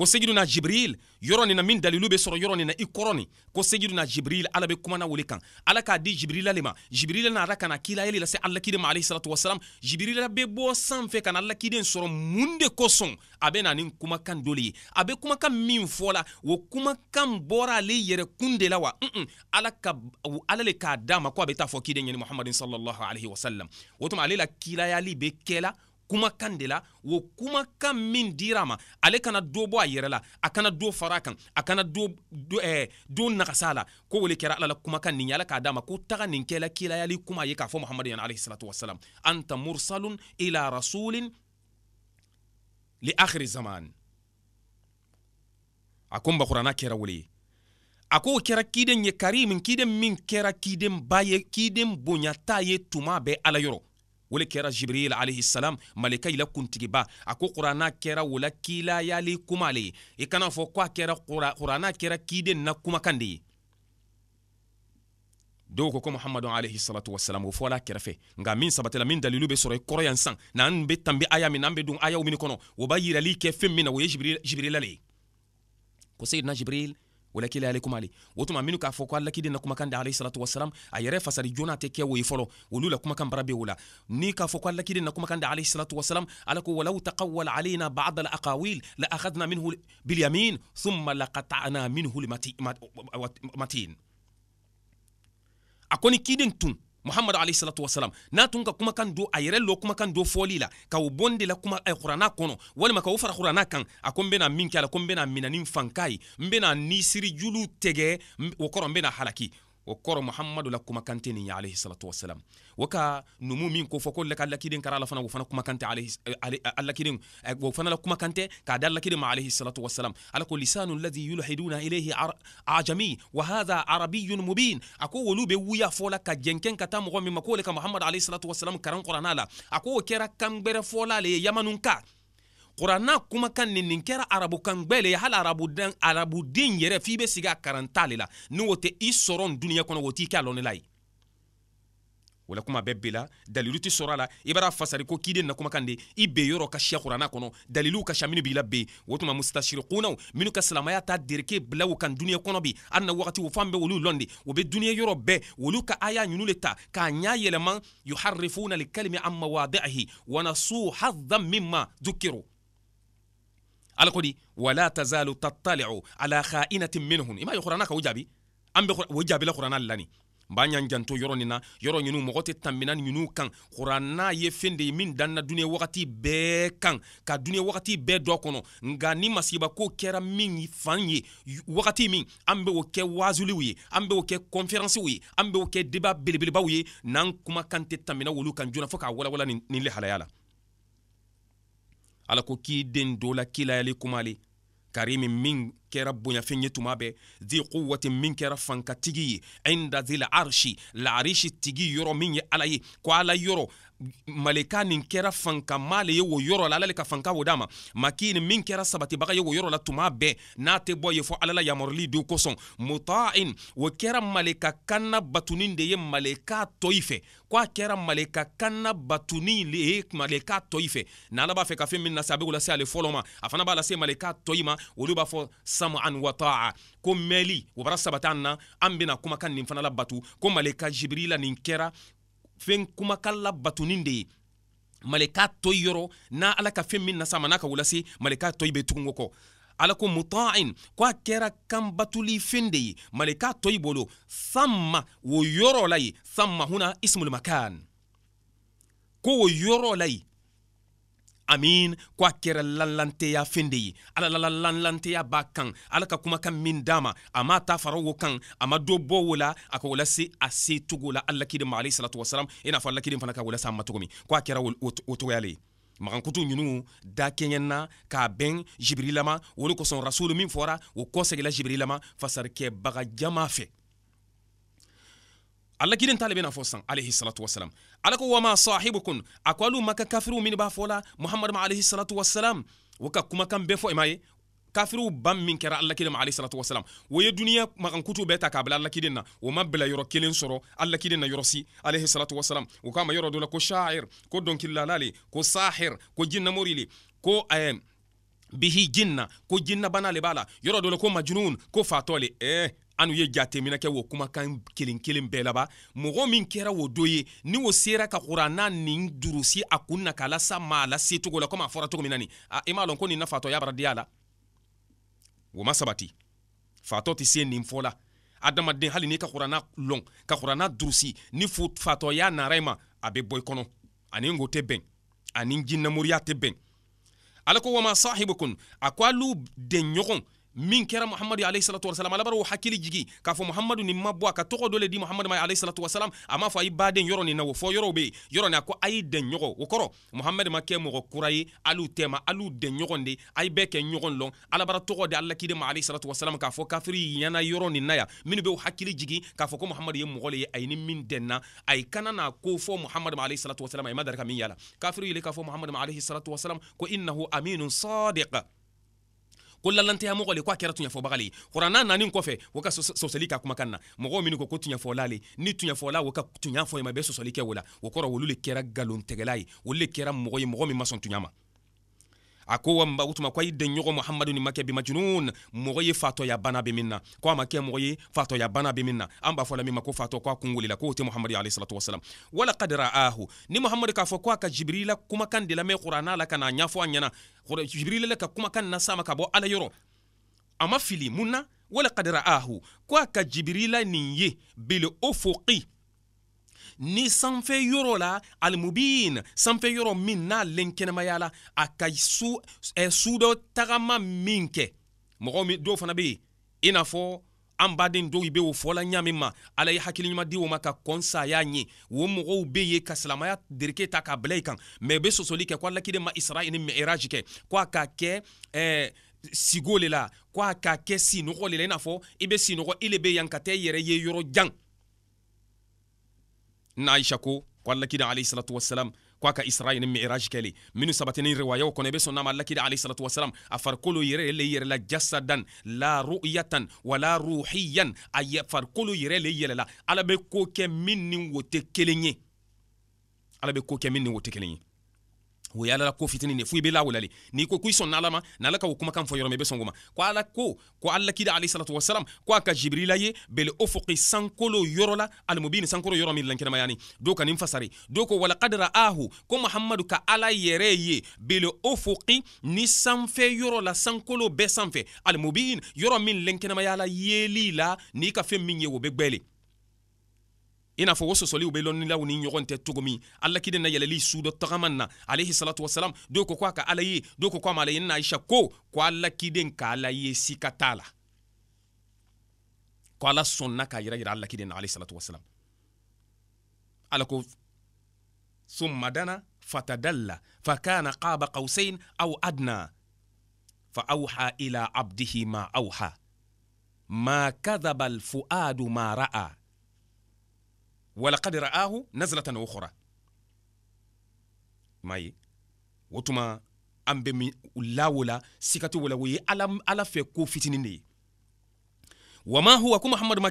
ko sejiduna jibril yɔrɔ na min dalilu be sɔrɔ yɔrɔ na i kɔrɔ nin ko sejiduna jibril ala be kumana wole kan ala k'a di jibrila le ma jibrila na kana kilayeli lase alakide ma alayhi wasalam jibrila be bɔ san fɛ kana alakiden sɔrɔ mun de kosɔn a be na nin kumakan dɔ le ye a be kumakan min fɔ o kumakan bɔra ale yɛrɛ kun de la wa un ala ka ala le k'a d'a ma ko a be taa fɔ kiden ɲɛni muhamadin sallallahu alaihi wasallam o tuma ale la kilayali be kɛla kumakan de la wo kumakan min dira ma ale kana do bɔ a yɛrɛ la a kana do fara kan a kana do do, eh, do nagasa la ko wole kɛra ala la kumakan nin ye ala k'a d'a ma ko taga nin kɛla kilayali kuma ye k'a fɔ muhamadu yana alayhi wasalam anta mursalun ila rasulin li akhiri zaman a ko nbakurana kɛra wole ye a ko kɛra kiden ye karimin kiden min kɛra kiden ba ye kiden bonyata ye tuma bɛɛ ala yɔrɔ wole kɛra jibril alayhisalam malika ila kuntigiba a ko qur'ana kɛra wala kilayali kuma le i kana fɔ ko a kɛra qur'ana kɛra kiden na kumakan de ye dɔw ko ko muhamadu alayhi wasalam o fɔla kɛrɛfɛ nka min sabatila min dalilu be sɔrɔ i kɔrɔ yan san n'an be tanbe aya min n'an be don ayaw min kɔnɔ o b'a yirali kɛ fɛn min na o ye jibrila le ye ko seyidina jibril walakila alaikum ali o tuma minu k'a fɔ ko alakiden na kumakan di alayhi salatu wasalam a yɛrɛ fasari joona tɛ kɛ wo ye fɔlɔ olu la kumakan bara be o la ni k'a fɔ ko alakiden na kumakan di alayhi salatu wasalam ala ko walau taqawala alayna bada alaqawil la akhadna minhu bilyamin thumma laqata'na minhu lmatin a ko kiden tun muhamadu alayhi salatu wasalam n'a tun ka kumakan do a yɛrɛ lo kumakan do fɔli la ka o bon de la kuma eh, qur'ana kɔnɔ walima ka o fara qur'ana kan a ko n bena min kɛ a la ko n bena minani fanka ye n bena nisiri julu tɛgɛ o kɔrɔ n bena halaki o kɔrɔ muhamadu la kumakan tɛ nin ye alayhi salatu wasalam o ka numu min ko fɔ ko laka alakiden kara ala fana o fana kumakan tɛ alakiden o fana la kumakan tɛ k'a da alakiden ma alayhi salatu wasalam ala ko lisanu ladi yulhiduna ilayhi ajami wa hadha arabiyun mubin a ko olu bɛ wuya fɔ la ka jɛnkɛn ka taa mɔgɔ min ma k'o le ka muhamadu alayhi salatu wasalam karan kɔrɔna la a ko o kɛra kangbɛrɛ fɔla le ye yamanu ka kuranna kumakan ni nin kɛra arabukan gwɛle ye hali arabuden arabuden yɛrɛ fii be sigi a karanta le la ni o tɛ i sɔrɔ n duniɲɛ kɔnɔ o t'i kɛ a lɔnne la ye wala kuma bɛɛ bela dalilu tɛ sɔrɔ a la i bara fasari ko kiden na kumakan de i be yɔrɔ ka siya kuranna kɔnɔ daliliw ka siya minw b'i la be o tuma mustashirikunaw minw ka silamaya ta derike bilaw kan duniɲɛ kɔnɔ bi hali na wagati o fan bɛ olu lɔn o be duniɲɛ yɔrɔ bɛɛ olu ka aya ɲunu le ta k'a ɲa yɛlɛma yuharifuna likalimi an mawadi'ihi wa nasu hadan mima dukiru ala ko wala tazalu tattaliu ala khainatin minhum ima m'a ka o jaabi an bɛ la khurana lani mbanya njanto janto yɔrɔ nin na yɔrɔ ɲinu mɔgɔ kan khurana ye fɛn min danna duniɲɛ wagati be kan ka duniɲɛ wagati be dokono kɔnɔ nga ni masibako kɛra min fan ye min an be o kɛ waazuliw ye an be o kɛ kɔnfɛransiw ye an be o kɛ deba belebelebaw ye n'an kuma kante tamina wolu kan joona fɔɔ wala walawala nin lehalaya la ala ko k'i den do la kilayali kumali karimi min kɛra bonyafɛn ye tuma bɛ zi quwati min kɛra fankatigi ye inda zil arshi laarishi tigi yɔrɔ min ye ala ye ko ala yɔrɔ maleka nin kɛra fankama le ye wo yɔrɔ la ala le ka fanka wo d'a ma maki nin min kɛra sabatibaga ye wo yɔrɔ la tuma bɛɛ n'a tɛ bɔ ye fɔ ala la yamaruyali do kosɔn mutain o kɛra maleka kanna batunin de ye maleka tɔ i fɛ ko a kɛra maleka kanna batunin le ye maleka tɔ i fɛ na ala b'a fɛ ka fɛn min lase a bɛ o lase ale fɔlɔ ma a fana b'a lase maleka tɔ i ma olu b'a fɔ saman wa taa ko mɛli o bara sabata an na an bɛna kumakan nin fana labatu ko maleka jibirila nin kɛra fen kumakan batunin de ye malika toyi yɔrɔ n'a ala ka fɛn min nasa ma n'a ka wulase malika toyi be tugun kɔ ala ko mutain ko a kɛra batuli fɛn de ye malika tɔyi bolo samma wo yɔrɔ la ye samma huna ismul makan ko wo yɔrɔ la ye amin ko a kɛra lanlanteya fen de ye ala lalanteya b'a kan ala ka kumakan min dama a m'a ta fara wo kan a ma do bɔ wo la a ka wala a se cogo la alakiden ma alayhi salatu wasalam i n'a fɔ alakiden fana ka wala se a ma cogo min ko a kɛra o cogoya le ye magankutu ɲunu da kɛɲɛna k'a bɛn jibirilama o de kosɔn rasulu min fɔra o kɔsɛgɛla jibirilama fasarikɛbaga jama fɛ alla kiden tale bena fo san alayhi salatu wasalam ala ko wama sahibukum a ko alu maka kafiru min b'a fɔ la muhamadu ma alayhi salatu wasalam wo ka kumakan bɛɛ fɔ e i ye kafiriw ban min kɛra alakiden ma alayhi salatu wasalam o ye duniɲa magankutu bɛɛ ta k'a bila alakiden na o ma bila yɔrɔ kelen sɔrɔ alakiden na yɔrɔsi alayhi salatu wasalam o k'a yɔrɔ dɔ la ko shair ko dɔnkilalale ko sahir ko jinnamorile ko eh, bihi jinna ko jinna le b'a la yɔrɔ dɔ la ko majnun ko fatɔ le eh, an ye jateminɛ kɛ wo kumakan kelen kelen bɛɛ laba mɔgɔ min kɛra wo do ye ni o sera ka kuranna nin durusi a kun na k'a lasa maa lase cogo la komi a fɔra cogo min na ni a i m'a lɔn ko nin nafatɔ yabaradiya la o ma sabati fatɔ tɛ se nin fɔ adamaden hali n'i ka kuranna lɔn ka kuranna durusi ni fatɔ nara i ma a bɛ bɔ i kɔnɔ ani ngo tɛ bɛn ani jinnamoriya tɛ bɛn ala ko wama sahibukum a ko alu den ɲɔgɔn min kɛra muhamadu alayhi salatu wasalam ala o hakili jigi k'a fɔ muhamadu nin ma bɔ a ka tɔgɔ dɔ le di muhamadu ma alayhi salatu wasalam a m'a fɔ a y'i baden yɔrɔ nin na o fɔ yɔrɔw be yen yɔrɔ nin a ko a y'i dɛn ɲɔgɔn o kɔrɔ muhamadu ma kɛ mɔgɔ kura ye aliw tɛma aliw dɛn ɲɔgɔn de a ye bɛɛ kɛ ɲɔgɔn lɔn ala bara tɔgɔ di alakide ma alayhi salatu wasalam k'a fɔ kafiri ɲɛna yɔrɔ nin na ya minnu be o hakili jigi k'a fɔ ko muhamadu ye mɔgɔ le ye a ye ni min dɛnna a ye kana n'a ko fɔ muhamadu ma alayhi salatu wasalam a ye ma dari ka min yala kafiri yele k'a fɔ muhamadu ma alayhi salatu wasalam ko innahu aminun sadiqa ko lalanteya mɔgɔ le ko a kɛra tuɲɛfɔbaga le ye kuranna nanin kɔfɛ wo ka sɔsɔli ka kumakan na mɔgɔw minw ko ko tuɲɛfɔla le ni tuɲɛfɔla wo ka tuɲa fɔ ye ma bɛ sɔsɔli kɛ o la o kɔrɔ wolu le kɛra galontɛgɛla ye olu le kɛra mɔgɔ ye mɔgɔ min ma tuɲa ma a ko wa u tuma ko a y'i den ɲɔgɔn muhamadu nin ma kɛ bimajunun mɔgɔ ye fatɔya bana be min na ko a ma kɛ mɔgɔ ye fatɔya bana be min na an b'a fɔla min ma ko fatɔ ko a kun welila k'o tɛ muhamadu alayhi salatu wasalam wala kad ra'ahu ni muhamadu k'a fɔ ko a ka jibirila kumakan de lamɛn kuran'a la ka n'a ɲafɔ a ɲɛna jibirila ka kumakan na sama ka bɔ ala yɔrɔ a ma fili mun na wala kad ra'ahu ko a ka jibirila nin ye bele ofoki ni sanfɛ yɔrɔ la alimubin sanfɛ yɔrɔ min n'a len kɛnɛmaya la a ka su eh, su dɔ tagama min kɛ mɔgɔ min dɔw fana bɛ yen i n'a fɔ an baden dɔw be o fɔla ɲamin ma ala ye hakiliɲuman di o ma ka kɔn saya ɲe o mɔgɔw be ye ka silamaya derike ta k'a bila i kan ma be sosoli kɛ ko alakiden ma israil ni miraji kɛ ko a ka kɛ eh, sigo le la ko a ka kɛ sinɔgɔ le la i n'a fɔ i be sinɔgɔ i le be yan ka taa i yɛrɛ ye yɔrɔ jan n'aisha ko ko alla kida alayhi salatu wassalam ko a ka ni miraj kele minu sabatini riwayaw kɔnɔ i be sɔnna ma alakida alayhi salatu wasalam a farikolo yere le yɛrɛla jasadan la ru'yatan wala ruhiyan a farikolo yɛrɛ le yɛlɛla ala be ko ke min ni wo tɛ ala be ko kɛ min ni wo tɛ o yalala ko fitini ne foyi be lawulale n'i ko ko i sɔnna ala ma n'ala ka o kumakan fɔ yɔrɔma i be sɔn koma ko ala ko ko alakida alayhi salatu wasalam ko a ka jibrila ye bele ofoki sankolo yɔrɔla almubini sankolo yɔrɔ min lankɛnɛmayani do ka nin fasari do ko walakad ra'ahu ko muhamadu ka ala yɛrɛ ye bele ofoki ni sanfɛ yɔrɔ la sankolo bɛɛ sanfɛ almubin yɔrɔ min lankɛnɛmayala yeli la n'i ka fɛn min ye o be gwɛle i n'a fɔ o sɔsɔliw be lɔnnilaw ni ɲɔgɔn tɛ cogo min alakiden na yɛlɛli su dɔ tagaman na alayhi salatu wasalam dɔw ko ko a ka ala ye dɔw ko ko a ma ala ye na aisha ko ko alakiden ka ala ye sika t'a la ko ala sɔnna k'a yira yira alakiden na alayhi salatu wasalam ala ko summa dana fatadalla fakana qaba qausain aw adna فأوحى ila abdihi ma أوحى ما كذب الفؤاد ما رأى walakad ra'ahu nazlatan ukhra mayi o tuma an be min lawola sikati wola o ye ala, ala fɛ ko fitinin de ye wama huwa ko muhamadu ma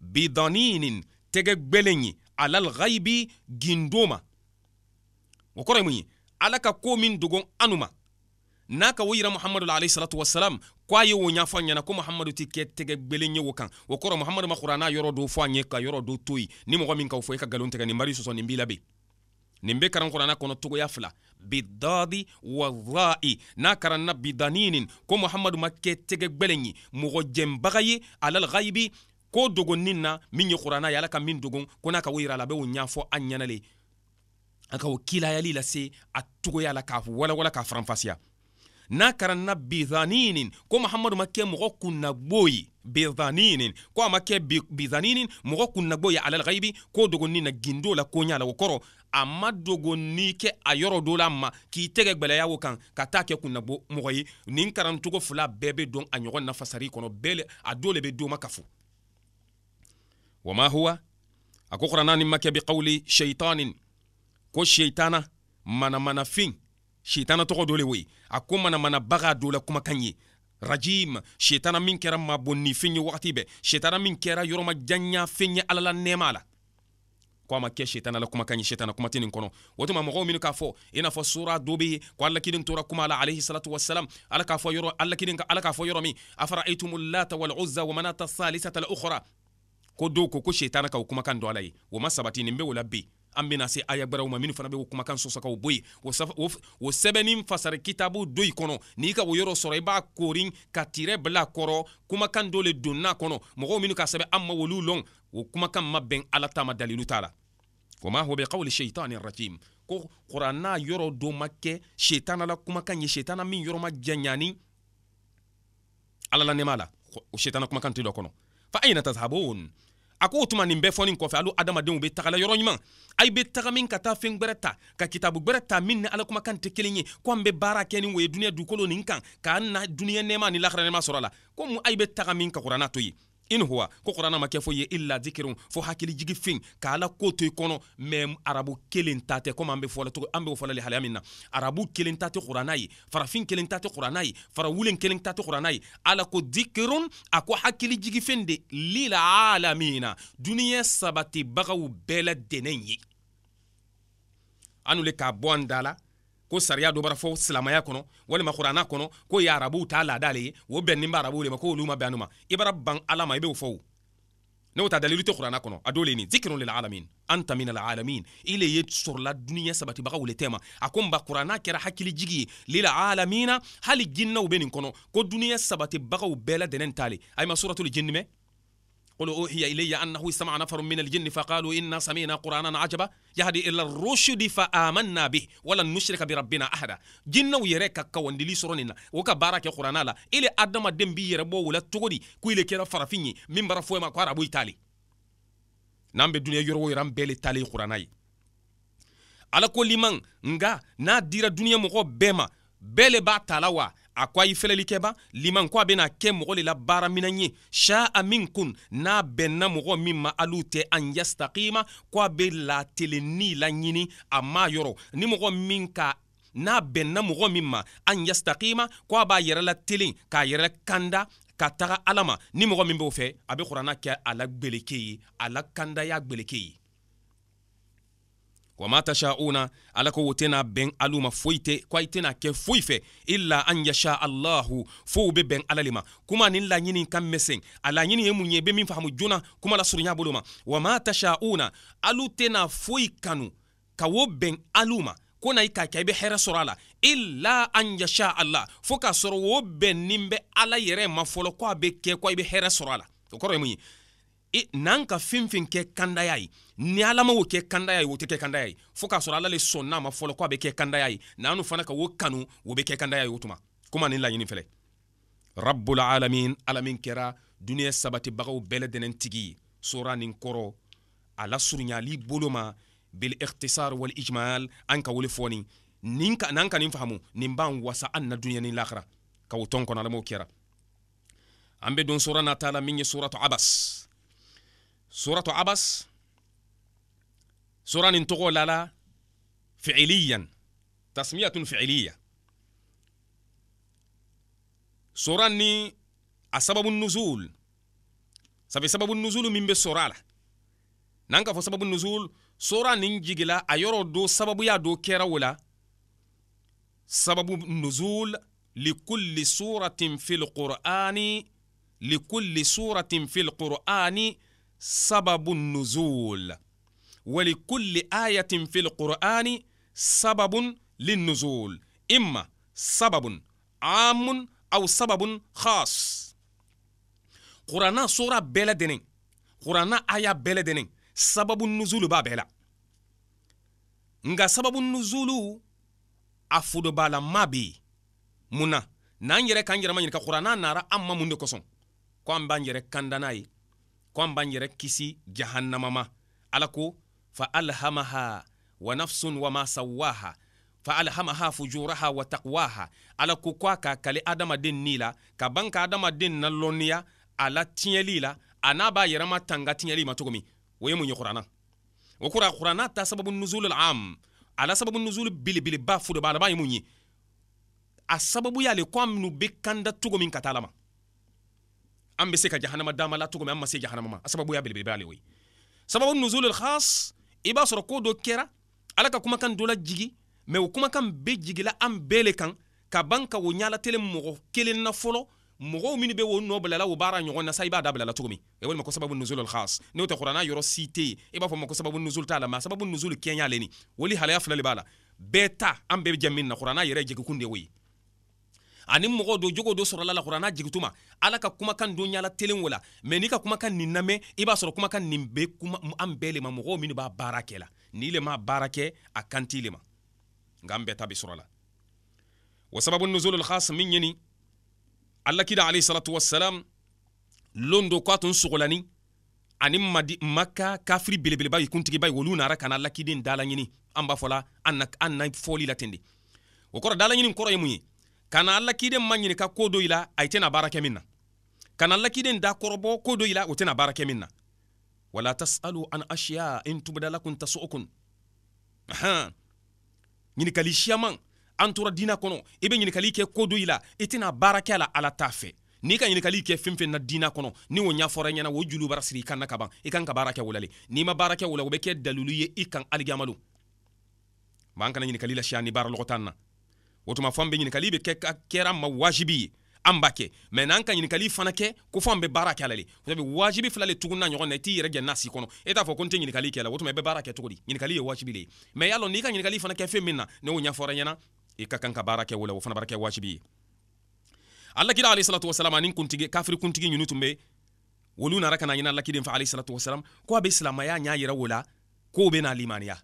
bidaninin tɛgɛ gwɛlen ye alal ghaibi gindo ma o kɔrɔ ye mun ye ala ka koo min dogon anu ma naka wo yira muhamadu alayhi salatu wasalam ko a ye wo ɲafɔ ɲɛna ko muhamadu tɛ kɛ tɛgɛ gwelen ye wo kan o kɔrɔ muhamadu ma kurana yɔrɔ do fɔ a ɲɛ ka yɔrɔ do to ye ni mɔgɔ min ka fɔ i e ka galon tɛgɛ nin bari sɔsɔ nin b'i labe nin be karan kurana kɔnɔ togoya fila bidadi dha'i n'a karanna bidaninin ko muhamadu ma kɛ tɛgɛ gwɛlɛn ye mɔgɔ jɛnbaga ye ghaibi ko dogonin na min ye kurana ye ala ka min dogon ko n'a ka wo yira la be o ɲafɔ a ɲɛna le a ka o kilayali lase a togoya la k'a walawala k'a faranfasiya n'a kɛra na bizaninin ko mahamadu ma kɛ mɔgɔ kunnagbo ye bizaninin ko a ma kɛ bizaninin mɔgɔ kunnagbo ye alalghaibi ko dogonni na gindo la ko koɲa la o kɔrɔ a ma dogonni kɛ a yɔrɔ do la ma k'i tɛgɛ gwɛlɛya o kan ka taa kɛ kunnagbo mɔgɔ ye nin karancogo fila bɛɛ be don a ɲɔgɔn fasari kɔnɔ bɛɛ a do le be doma ka fo wama huwa a ko kuranani ma kɛ bi qawli sheitanin ko sheitana manamanafin sitana tɔgɔ dɔ le wo ye a ko mana baga do la kumakan ye rajim sitana min kɛra mabonni fɛn fenye wagati bɛɛ sitana min kɛra yɔrɔma janya fenye alala ala la ko a ma kɛ sitana la kumakan ye sitana kuma tɛ nin kɔnɔ o tuma mɔgɔw minnu k'a fɔ i n'a fɔ sura dɔ bɛ yen ko alakiden tora kuma la alayhi salatu wasalam ala k'a fɔ yɔrɔ alakiden ka ala k'a fɔ yɔrɔ min a lata wal uzza wa manata salisata al ukhra ko dɔw ko ko sitana ka o kumakan dɔ ala ye o ma sabati nin bɛ o la bi an bena se aya gwɛrɛw ma minw fana be o kumakan sɔsɔ ka o bo ye o sɛbɛnnin fasari kitabu do i kɔnɔ n'i ka wo yɔrɔ sɔrɔ i b'a korin ka tirɛ bila kɔrɔ kumakan do le donna kɔnɔ mɔgɔw minw k'a sɛbɛ an ma wolu lɔn o kumakan ma bɛn ala tama dalilu t'a la ma hɔ bɛ kawli sheitani rajim ko kuranna yɔrɔ do ma kɛ sheitana la kumakan ye sheitana min yɔrɔ ma jaɲani ala la nɛma o sheitana kumakan tɛ dɔ kɔnɔ fa aina tadhabun a ko o tuma nin bɛɛ fɔnin kɔfɛ hali adamadenw be tagala yɔrɔ ɲuman a bɛ taga min ka taa fɛn gwɛrɛ ta ka kitabu gwɛrɛ ta min ni ala kumakan tɛ kelen ye ko an be baara kɛ ni o ye duniɲa dugukolo nin kan k'a na duniɲa nɛɛma ni lahara nɛɛma sɔrɔ la komu mun a bɛ taga min ka kuranna to ye in huwa ko qur'ana ma kɛ fo ye illa dikirun fo hakili jigi fin k'ala ko to i kɔnɔ mɛ arabu kelen ta tɛ komi an bɛ fɔla cogo an b'o fɔla lihaliya min na arabu kelen ta tɛ qur'ana ye farafin kelen ta tɛ qur'ana ye farawulen kelen ta tɛ qur'ana ye ala ko dikirun a ko hakili jigi fin de lila alamina duniɲɛ sabatibagaw bɛɛ la dɛnɛ ye anu le k'a bɔ an da la ko sariya do bara fo silamaya kɔnɔ walima kuranna kɔnɔ ko ye arabuw t'a laada le ye o bɛnnin bɛ arabuw le ko olu ma bɛn anu i bara ban ala ma i b'o fɔ o n'o ta dalilu tɛ kuranna kɔnɔ a dɔw le zikiru lil anta min al alamin ile ye sɔrɔla duniɲa sabatibagaw le tɛma a ko nba kuranna kɛra hakili jigi ye lil hali ginnaw be nin kɔnɔ ko duniɲa sabatibagaw bɛɛ la dɛnɛ t'ale a suratul jinni قل أوحي إلي أنه استمع نفر من الجن فقالوا إنا سمعنا قرآنا عجبا يهدي إلى الرشد فآمنا به ولن نشرك بربنا أحدا جن ويريكا كوندلي سروننا وكا بارك قرآن لا إلي أدم دم بي يربو ولا تغدي كويل كيرا فرفيني من برا فوما كوارا بو إتالي نعم بدنيا يروي رام بيلي تالي قرآناي ala ko liman nga n'a dira duniɲa mɔgɔ bɛɛ ma bɛɛ le b'a tala wa a ko a ye fɛlɛlikɛba liman ko a bena kɛ mɔgɔ le la baara minan ye shaa minkun n'a bɛnna mɔgɔ min ma aliw tɛ an yastakima ko a be latelenni laɲini a m'a yɔrɔ ni mɔgɔ min ka n'a bɛnna mɔgɔ min ma an yastakima ko a b'a yɛrɛ la telen k'a yɛrɛ kanda ka taga ala ma ni mɔgɔ min b'o fɛ a be kuranna kɛ a la gweleke ye a la kandaya gweleke ye wa ma tashauna ala ko tena bɛn aluma ma foyi tɛ ko i tena kɛ foyi fɛ illa an yasha allahu fo be bɛn ala le ma kuma nin laɲini ka mɛsɛn a laɲini ye mun ye be min fahamu joona kuma la surunya bolo ma wa ma tashauna alu tena foyi kanu ka wo bɛn alu ma ko na i k'a kɛ i bɛ hɛrɛ sɔrɔ a la illa an yasha allah fo k'a sɔrɔ wo bɛnnin bɛ ala yɛrɛ ma fɔlɔ ko a bɛ kɛ ko i bɛ hɛrɛ sɔrɔ a la o kɔrɔ ye mun ye e n'an ka fɛn kɛ kandaya ye ni ala ma o kɛ kandaya ye o tɛ kɛ kandaya ye fo k'a sɔrɔ ala le sɔn n'a ma fɔlɔ ko a be kɛ kandaya ye n'anu fana ka wo kanu wo be kɛ kandaya ye o tuma komi ani laɲini filɛ rabul ala min kɛra duniya sabatibagaw bɛɛ ye sora nin kɔrɔ a lasurunyali bolo ma wal ijmal an ka wele fɔni n'an ka nin faamu nin b'an wasa an na duniya ni lakara ka o tɔn kɔnɔ ala kɛra an bɛ don sora nata la min ye suratu abas سورة عبس سورة ننتقو لالا فعليا تسمية فعلية سورة ني السبب النزول سبب سبب النزول من بسورة لا نانكا فو سبب النزول سورة ننجيجلا أيورو دو سبب يا دو كيرا ولا سبب النزول لكل سورة في القرآن لكل سورة في القرآن sababu nuzul ولكل آية في القرآن سبب للنزول إما سبب عام أو سبب خاص قرآن سورة بلا دنين قرآن آية بلا دنين سبب النزول با بلا نغا سبب النزول أفود بالا ما بي منا نان يرى كان يرى من يرى قرآن نارا أما من دي كسون كوان بان يرى كان داناي kwamba an yɛrɛ kisi jahannama ma ala ko fa alhamaha wa nafsun wa ma sawaha fa alhamaha fujuraha wa taqwaha ala ko ko a k'a kali adamaden ni la ka ban ka adamaden na lɔnniya a la tiɲɛli la a n'a b'a yɛrɛma tanga tiɲɛli ma cogo min o ye mun ye kuranna o kora kuranna ta sababu nuzulu am ala sababu nuzulu belebeleba fudobaa laban ye mun ye a sababu y'ale ko a minnu bɛ kanda cogo min ka taa la ma an bɛ se ka jahanama dama la cogo min an ma se jahanama ma a sababuya belebeleba le o ye sababu nuzul khas i b'a sɔrɔ ko dɔ kɛra ala ka kumakan dɔ la jigi mɛ o kumakan be jigila an bɛɛ le kan ka ban ka o ɲala tele mɔgɔ kelen na fɔlɔ mɔgɔw minnu be wo nɔ bilala o baara ɲɔgɔn na sa i b'a dabilala cogo min e walima ko sababu nuzul khas n'o tɛ kuranna yɔrɔ si tɛ i b'a fɔ ma ko sababu nuzul t'a la ma sababu nuzul kɛɲɛ ale ni wali halaya fila le b'a la bɛɛ ta an bɛɛ jɛ min na kuranna yɛrɛ jigikun de y'o ani mɔgɔ do jogo do sɔrɔla la kuran'a jigituma ala ka kumakan don ɲala telen wo la mɛ n'i ka kumakan nin namɛn i b'a sɔrɔ kumakan nin be kuma an bɛɛ le ma mɔgɔw minw b'a baara kɛ la n'i le m'a baara kɛ a kanti le ma nka an bɛɛ ta be sɔrɔ la wa sababu nuzul khas min ɲini alakira alayhi salatu wasalam lon do ko a tun sogolani ani madi maka kafiri belebeleba i kuntigiba ye olu nara kana lakiden dalaɲini an b'a fɔla an na fɔli la ten de o kɔrɔ dalaɲini kɔrɔ ye mun ye kana alakiden maɲini ka koo do i la a i tɛna baara min na kana lakiden da kɔrɔbɔ ko do i la o tɛna baara min na wala tasalu an ashiya in tubdalakun tasu'ukun ɲinikali siyaman an tora dina kɔnɔ i be ɲinikali kɛ ko do i la i tɛna baara a la ala t'a fɛ n'i ka ɲinikali kɛ fɛn na diina kɔnɔ ni o ɲafɔra ɲɛna o julu bara siri i kan na ka ban i kan ka baara kɛ o n'i ma baara kɛ la o bɛ kɛ dalilu ye i kan aligiyama ma an kana ɲinikali lasiya ni baara lɔgɔ na o tuma fɔ an bɛ ɲininkali bɛ kɛra ma wajibi ye an b'a kɛ mɛ n'an ka ɲininkali fana kɛ ko fɔ an bɛ baara kɛ ala le sabu waajibi fila le tugunna ɲɔgɔn na i t'i yɛrɛ jɛ nasi kɔnɔ e t'a fɔ ko n tɛ ɲininkali kɛ la o tuma i bɛ baara kɛ cogo di ɲininkali ye waajibi de ye mɛ y'a dɔn n'i ka ɲininkali fana kɛ fɛn min na ne y'o ɲɛfɔra ɲɛna i ka kan ka baara kɛ o la o fana baara kɛ waajibi ye alakira alayhi salatu wasalam ani kuntigi kafiri kuntigi ninnu tun bɛ olu nana ka na ɲina alakiden fɛ alayhi salatu wasalam ko a bɛ silamɛya ɲɛ yira o la k'o bɛ na limaniya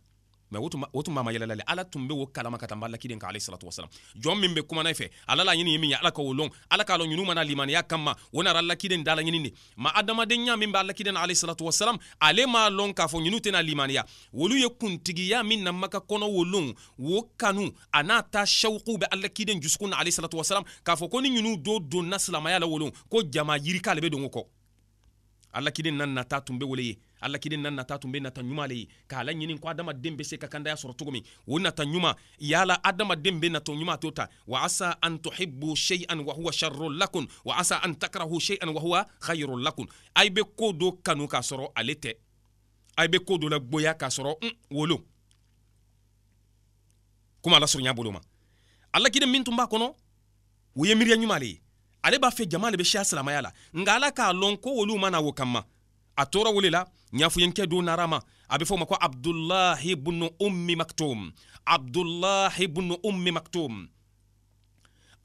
mɛ o tun b'a mayɛlɛla le ala tun be wo kalama ka tan b'a lakiden ka alayhi salatu wasalam jɔn min be kumana fɛ ala la ɲini ye min ye ala ka wo lɔn ala k'a lɔn ɲunu mana limaniya kanma o nara lakiden da la ɲini de ma adamaden ɲa min b'a lakiden alayhi salatu wasalam ale m'a lɔn k'a fɔ ɲinu tɛna limaniya wolu ye kuntigiya min na maka kɔnɔ wolon wo kanu a n'a ta shawuku bɛ alakiden jusukun na alayhi salatu wasalam k'a fɔ ko ni ɲinu do donna silamaya la wolon ko jama yirika le be don o kɔ alakiden na nata tun be wele ye ala kiden na nata tun bɛ nata ɲuman le ye k'a laɲini ko adamaden bɛ se ka kandaya sɔrɔ cogo min o nata ɲuman yala adamaden bɛ nato ɲuman t'o ta wa asa an tuhibbu shay'an wa huwa sharrun lakum wa asa an takrahu shay'an wa huwa khayrun lakum a bɛ ko dɔ kanu k'a sɔrɔ ale tɛ a bɛ ko dɔ la gboya k'a sɔrɔ un mm, wolo kuma ala surunya bolo ma ala kiden min tun b'a kɔnɔ o ye miiriya ɲuman le ye ale b'a fɛ jama le bɛ siya silamaya la nka ala k'a lɔn ko olu mana wo kama a tora wole la ɲafuyenkɛ don narama a be fɔ ma ko abdulahi bunu ummi maktum abdulahi bunu ummi maktum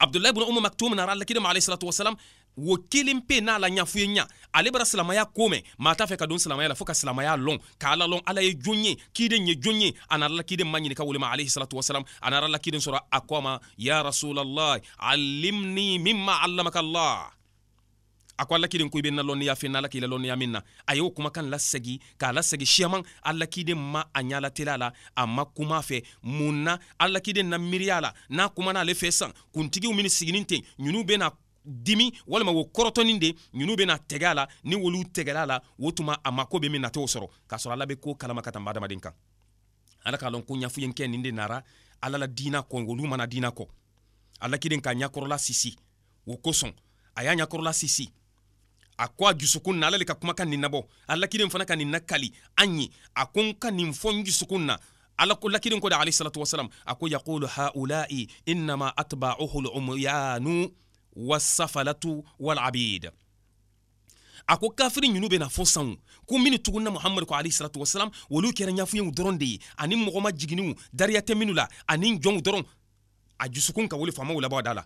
abdulahi bunu ummi maktum nara ma alayhi salatu wasalam wo kelen pe n'a la ɲafu ɲa ale bara silamaya ko mɛn maa t'a fɛ ka don silamaya la fɔɔ ka silamaya lɔn k'a la lɔn ala ye jon ye kiden ye jon ye a nara la ma alayhi salatu wasalam a nara la kiden sɔrɔ a ma ya rasulallah allimni mima allamaka allah a ko alakiden ko i be na lɔnniya fe n'ala k'i la lɔnniya min na a y'o kumakan lasegi k'a lasegi siyaman alakiden ma a ɲalatela la a ma kuma fɛ mun na alakiden na miiriya la n'a kumana ale fɛ san kuntigiw minw siginin ten ɲunu bena dimi walima o kɔrɔtɔnin de ɲinu bena tɛgɛ a la ni wolu tɛgɛla la o tuma a ma be min na sɔrɔ k'a sɔrɔ ala be ko kalama ka tanba adamaden kan ala k'a lɔn ko ɲafu kɛ nin de nara ala la diina kɔ olu mana diina kɔ alakiden k'a ɲakɔrɔla sisi o kosɔn a y'a ɲakɔrɔla sisi a ko a jusukun na ala le ka kumakan nin nabɔ a lakiren fana ka nin nakali an ye a ko n ka nin fɔ n jusukun na ala ko lakirin ko da alayhi salatu wasalam a ko yaqulu haula'i innama atba'uhu lumyanu wasafalatu walabid a ko kafiri ɲinu bena fo sanw ko minnu tugunna muhamadu ko alayhi salatu wasalam wolu kɛra ɲafuyew dɔrɔn de ye ani mɔgɔma jiginiw dariya tɛ la ani jɔnw dɔrɔn a jusukun ka wuli faamaw labɔ da la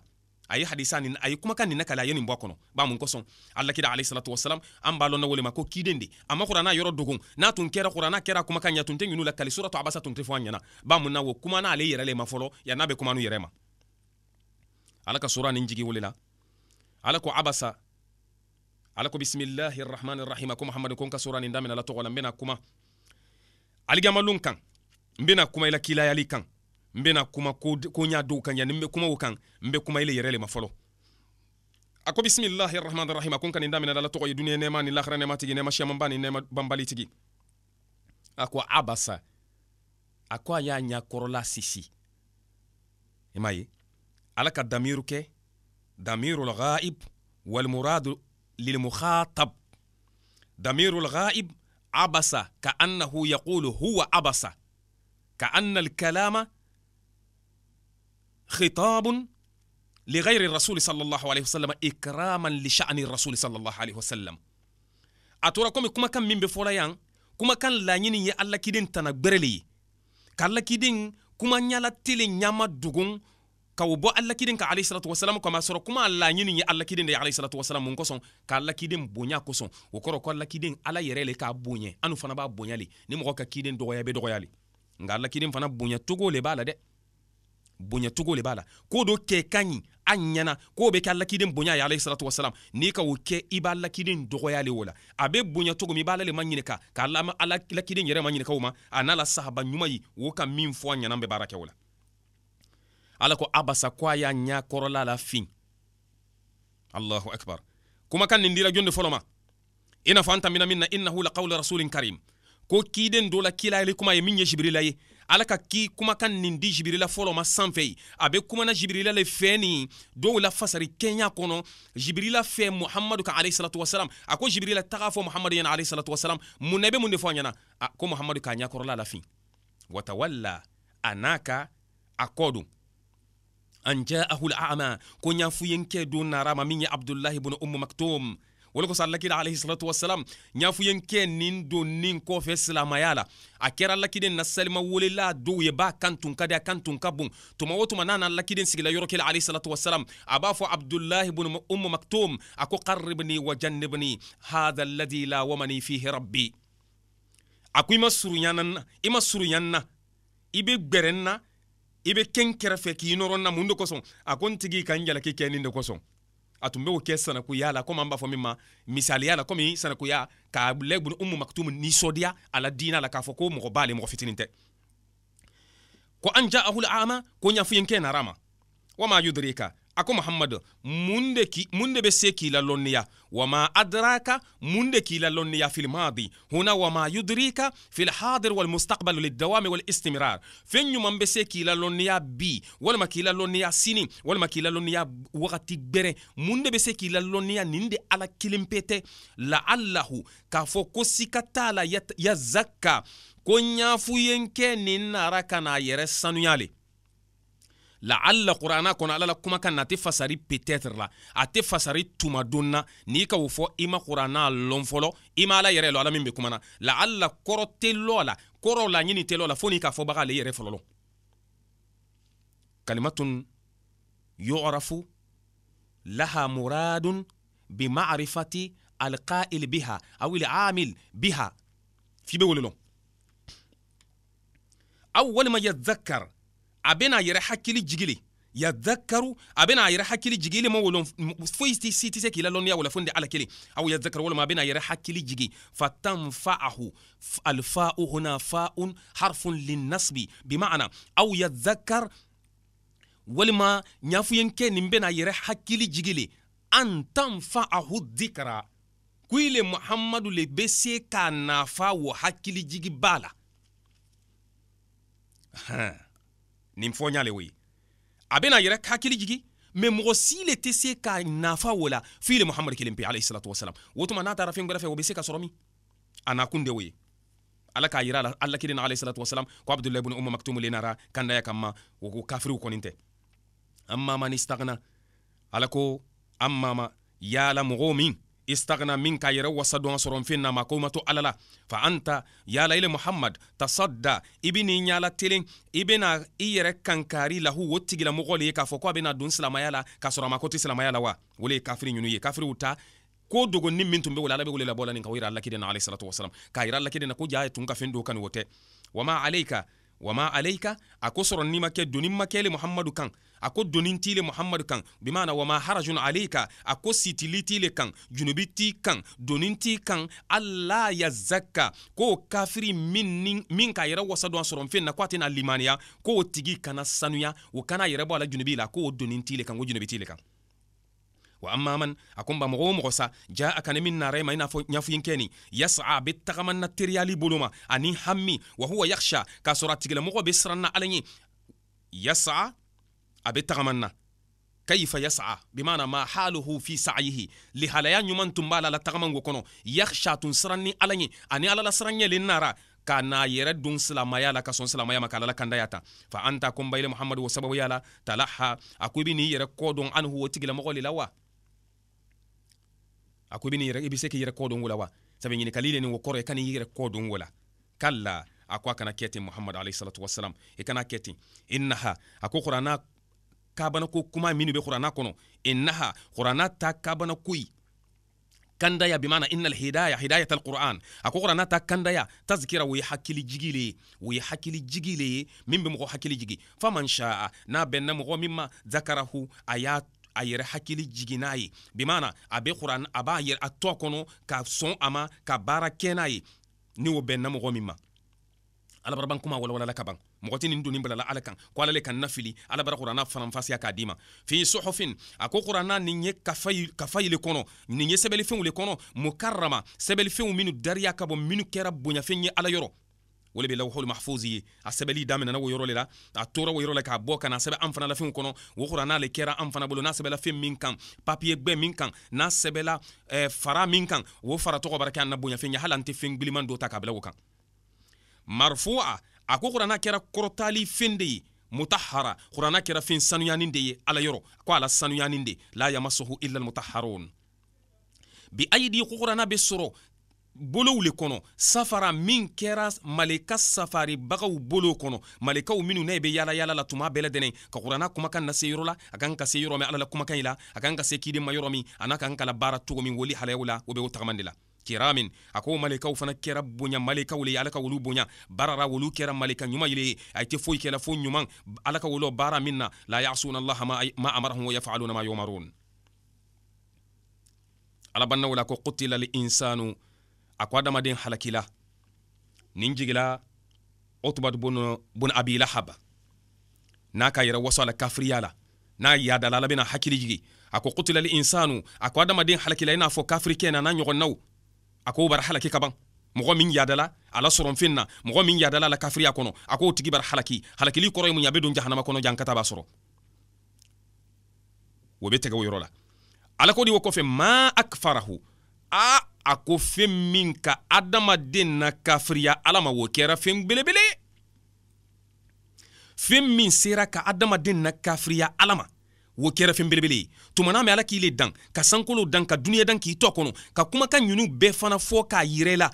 a ye hadisa ni a ye kumakan nin na kale a ye nin bɔ a kɔnɔ b'a mun kosɔn alakira alayhisalatu wasalam an b'a lɔn na wole ma ko kiden de a ma kuran'a yɔrɔ dogon n'a tun kɛra kuran'a kɛra kumakan ɲa tun tɛ ɲinu la kali suratu abasa tun tɛ fɔ a ɲɛna b'a mun na wo kuma n'ale yɛrɛ le ma fɔlɔ yann'a bɛ nu yɛrɛ ma ala ka sura nin jigi welela ala ko abasa ala ko bisimilahi rahmani rahima ko muhamadu ko n ka sura nin daminɛla tɔgɔ la n bena kuma aligamalun kan n bena kuma ila la kilayali kan n bena kuma ko ɲa dow kan yani kumaw kan n be kuma ile yɛrɛ le ma fɔlɔ a ko bisimilahi rahmani rahim a ko n ka nin daminɛ dala tɔgɔ ye duniɲɛ nɛɛma ni lahara nɛɛma tigi nɛɛma siyamanba ni nɛɛma banbali tigi a ko abasa a ko a y'a ɲa kɔrɔla sisi i m'a ye ala ka damiru kɛ damiru lghaib walmuradu lilmukhatab damiru lghaib abasa ka annahu yaqulu huwa abasa ka anna alkalama خطاب لغير الرسول صلى الله عليه وسلم إكراما لشأن الرسول صلى الله عليه وسلم أتورا كومي كما كان من بفولا يان كما كان لا يني الله كيدين تانا برلي كالا كيدين كما نيالا تيلي نياما دوغون kawo bɔ alakiden ka alayhi salatu wasalam kama sɔrɔ kuma laɲini ye alakiden de ye alayhi salatu wasalam mun kosɔn ka alakiden bonya kosɔn o kɔrɔ ko alakiden ala yɛrɛ le k'a bonya anu fana b'a bonya le ni mɔgɔ ka kiden dɔgɔya bɛ dɔgɔya le nka alakiden fana bonya togo le b'a la dɛ bonyacogo le b'a la koo do kɛ ka ɲi a ɲɛna k'o be kɛ alakiden bonya ye alayhi salatu wasalam n'i ka o kɛ i b'a lakiden dɔgɔya le o la a bɛ bonya cogo min i b'a la le ma ɲininka k'a lama alakiden yɛrɛ ma ɲininka o ma a n'a la sahaba ɲuman ye o ka min fɔ a ɲɛna bɛ baara kɛ o la ala ko abasa ko a y'a ɲa kɔrɔla la fin allahu akbar kumakan nin dira jɔn de fɔlɔ ma i n'a fɔ an tamina min na innahu laqawlu rasulin karim ko kiden dola la kuma ye min ye jibirila ye ala ka ki kumakan nin di jibirila fɔlɔ ma sanfɛ ye a be kumana jibirila le fɛn nin dɔw la fasari kɛɲa kɔnɔ jibirila fɛ muhamadu ka alayhi salatu wasalam a ko jibirila taga fɔ muhamadu ɲɛna alayhi salatu wasalam mun i be mun de fɔ a ɲɛna a ko muhamadu k'a ɲakɔrɔla lafin watawalla a n'a ka a kɔ don an ja'ahu ko ɲa fu don narama min ye abdulahi bnu ummu maktum o le kosa alakira alayhisalatu wasalam y'a fɔ ye n kɛ nin don nin kɔfɛ silamaya la a kɛra lakiden na salima welela dɔw ye b'a kan tun ka di a kan tun ka bon tuma o tuma n'a na lakiden sigila yɔrɔ kelen alayhisalatu wasalam a b'a fɔ abdulahi bun umu maktum a ko qaribni wa jannibni hada aladi la wamani fihi rabbi a ko i ma surunya na i ma surunya i bɛ gbɛrɛ kɛrɛfɛ k'i nɔrɔ mun de kosɔn a ko n tigi ka n jalaki kɛ nin de kosɔn a tun b'o kɛ sanaku ya la komi an b'a fɔ min ma misaliya la komi sanakuya k'a lɛgbunu umu maktum nisɔdiya ala diina la k'a fɔ ko mɔgɔ b'ale mɔgɔ fitinin tɛ ko an ja ahul ama ko ɲafuyin kɛ narama wa ma yudrika a ko muhammadu mun de, ki, be se k'i la lonniya wama adraka mun de k'i la lɔnniya filmadi huna wama yudrika filhadir walmustakbal lidawami walistimrar fen ɲuman be se k'i la lonniya bi walama k'i la lonniya sini walima k'i la lonniya wagati gwɛrɛ mun de be se k'i la lonniya nin de ala kelen pe tɛ laallahu k'a fɔ ko sika t'a la yazakka ko ɲafu kɛ nin nara ka n'a yɛrɛ sanuyale la alla qur'ana kɔnɔ ala la kumakan na a tɛ fasari peut-être la a tɛ fasari tuma don na n'i ka o fɔ i ma qur'ana lɔn fɔlɔ i ma ala ala min be kumana la'alla kɔrɔ tɛ lɔ la kɔrɔ laɲini tɛ lɔ la fo n'i k'a fɔbaga ale yɛrɛ fɔlɔlɔ kalimatun yu'rafu laha muradun bimarifati alqa'il biha aw amil biha fi be wolo lɔ aw walima abena yɛrɛ hakili jigile yadhakaru abena yɛrɛ hakili jigili ilema wolon foyi si tɛ se k'i lalɔnniya wala fo ni ala kelen aw yadhakaru walama abena yɛrɛ hakili jigi fatanfaahu alfa'u huna fa'un harfun linnasbi bima'ana aw zakar walima ɲafuyen kɛ nin bena yɛrɛ hakili jigili le an tanfa'ahu dhikra ko i le muhamadu le se k'a nafa wo hakili jigi bala la nin fɔ ɲale o ye a bena yɛrɛ hakili jigi mɛ mɔgɔ si le tɛ se ka nafa wo la fi le muhamad kelen pe alayhi salatu wasalam o tuma n'a taara fɛn gwɛrɛ fɛ o bɛ se ka sɔrɔ min a na kun de o ye ala k'a yira ala kelen na alayhi salatu wasalam ko abdulahi bun umma maktum le nara kandaya kanma o ko kafiriw kɔni tɛ an mama ni stagna ala ko an mama yala mɔgɔw min istagna minka a yɛrɛ wasa dɔn sɔrɔ n fen nama ko mato to ala la fa anta yala ile muhammad tasadda i be n'i ɲala telen i bena i yɛrɛ kankari lahu o tigilamɔgɔ le ye k'a fɔ ko a bena don silamaya la k'a sɔrɔ a ma ko tɛ silamaya la wa wole le ye kafiri ɲunu ye kafiriw ta ko dogonni min tun be wala ala be wole labɔla nin ka o yira alakiden na alayhi salatu wasalam k'a yira alakiden na ko ja ye tun ka fen do kani wo tɛ wama alayka wama alayka a ko sɔrɔ ni ma kɛ doni ma kɛle muhamadu kan a ko donin t'i le muhamadu kan bimana wama harajun alayka a ko sitili t'i le kan junubi t'i kan donin t'i kan ala yazakka k'o kafiri min ni min k'a yɛrɛ wasa don a sɔrɔ fɛn na a tɛna limaniya k'o tigi kana sanuya o kana yɛrɛ bɔ a la junubi la k'o doni t'i le kan ko junubi t'i le kan wa amma man akunba mogo mogo sa ja akane min nare ma ina fo ɲafuyinkeni yas'a be tagamanna teriyali boloma ani hammi wa huwa yaksha k'a sɔrɔ a tigilamɔgɔ be siranna ala ɲe yas'a a be tagamanna كيف يسعى بمعنى ما حاله في سعيه لهلايا نيومان تمبالا لا تغمان غوكونو يخشى تنسرني علني اني على لسرني للنار كان يرد دون سلاما يالا كسون سلاما ياما كالا كان دايتا فانت كومبايل محمد وسبب يالا تلحى اكو بني يركودون عنه وتيغلا مغولي لوا a ko i be se k'i yɛrɛ kɔ don wo la wa sabu ɲininkali le nin wo kɔrɔ i kana i yɛrɛ kɔ don wo la kalla a ko a kana kɛ ten muhamad alayhisalatu wasalam i kana kɛ ten innaha a ko kuranna kabanako kuma minnu bɛ kuranna kɔnɔ innaha kuranna ta kabanako kandaya bimana inna alhidaya hidayat alquran a ko kuranna ta kandaya tazkira wo ye hakili jigi le ye wo ye hakili jigi le ye min be mɔgɔ hakili jigi faman shaa n'a bɛnna mɔgɔ min ma zakarahu a y'a a yɛrɛ hakili jigin n'a ye bimana a be kuran a b'a yɛrɛ a tɔ kɔnɔ ka sɔn a ma ka baara kɛ n'a ye ni o bɛnna mɔgɔ min ma alabaraban kuma walawalala ka ban mɔgɔ tɛ nin doni balala ala kan ko ala le ka nafili alabara kuranna faranfasiya k'a d'i ma fi sohofin a ko kuranna nin ye kafayi le kɔnɔ nin ye sɛbɛlifɛnw le kɔnɔ mukarama sɛbɛlifɛnw minnu dariya ka bɔ minnu kɛra bonyafɛn ye ala yɔrɔ wole ɓe lawhol mahfusi a seɓeli damina na woyorole la a tora woyorola k'a bɔ kana sɛbɛ an fana la fɛnw kɔnɔ wo n'ale kɛra an fana bolo n'a sɛbɛla fɛn min kan papiye gwɛ min kan n'a sɛbɛla eh, fara min kan wo fara tɔgɔ bara kɛ an na bonya fɛn hali an tɛ fɛn gwiliman dɔ ta k'a bila o kan marfu'a a ko kurana kɛra kɔrɔtali fɛn de ye mutahara kurana kɛra fɛn sanuyani de ye ala yɔrɔ ko ala sanuyani de la yamasuhu illa almutaharun bi ayidi ko kurana sɔrɔ bolow le kɔnɔ safara min kɛra malika safaribagaw bolo kɔnɔ malikaw minnu n'a be yala la tuma bɛɛ lajɛlen ka kuranna kumakan lase yɔrɔ la a kan ka se yɔrɔ min ala kumakan in la a kan ka se kiden yɔrɔ min a n'a kan ka la baara cogo min wali halayaw la o bɛ o tagama de la kiramin a ko malikaw fana kɛra bonya malikaw le ye ala ka wolu bonya baarara wolu kɛra malika ɲuman yele ye a tɛ foyi kɛla fo ɲuman ala ka wolu baara min na la yasuna allaha ma amarahum wa yafaluna ma yumarun ala la ko qutila linsanu a ko adamaden halakila nin jigila utbat bun abi lahab n'a ka yɛrɛ waso a la kafiriya la n'a yadala ala bena hakili jigi a ko kutilali insanu a ko adamaden halakila i n'a fɔ kafiri kɛ na ɲɔgɔnnaw a ko bara halaki kaban mɔgɔ min yadala ala sɔrɔnfin na mɔgɔ min yadala la kafiriya kɔnɔ a k'o tigi bara halaki halakili kɔrɔ ye mun ye be don jahanama kɔnɔ jan ka b'a sɔrɔ o be tɛgɛ o yɔrɔ la ala ko di o kɔfɛ ma akfarahu a a ko fɛn min ka adamaden na kafiriya ala ma o kɛra fɛn belebele fɛn min sera ka adamaden na kafiriya ala ma wo kɛra fɛn belebele ye tuma n'a mɛn ala k'i le dan ka sankolo dan ka duniɲa dan k'i tɔ kɔnɔ ka kumakan ɲinu bɛɛ fana fɔ k'a yirɛ la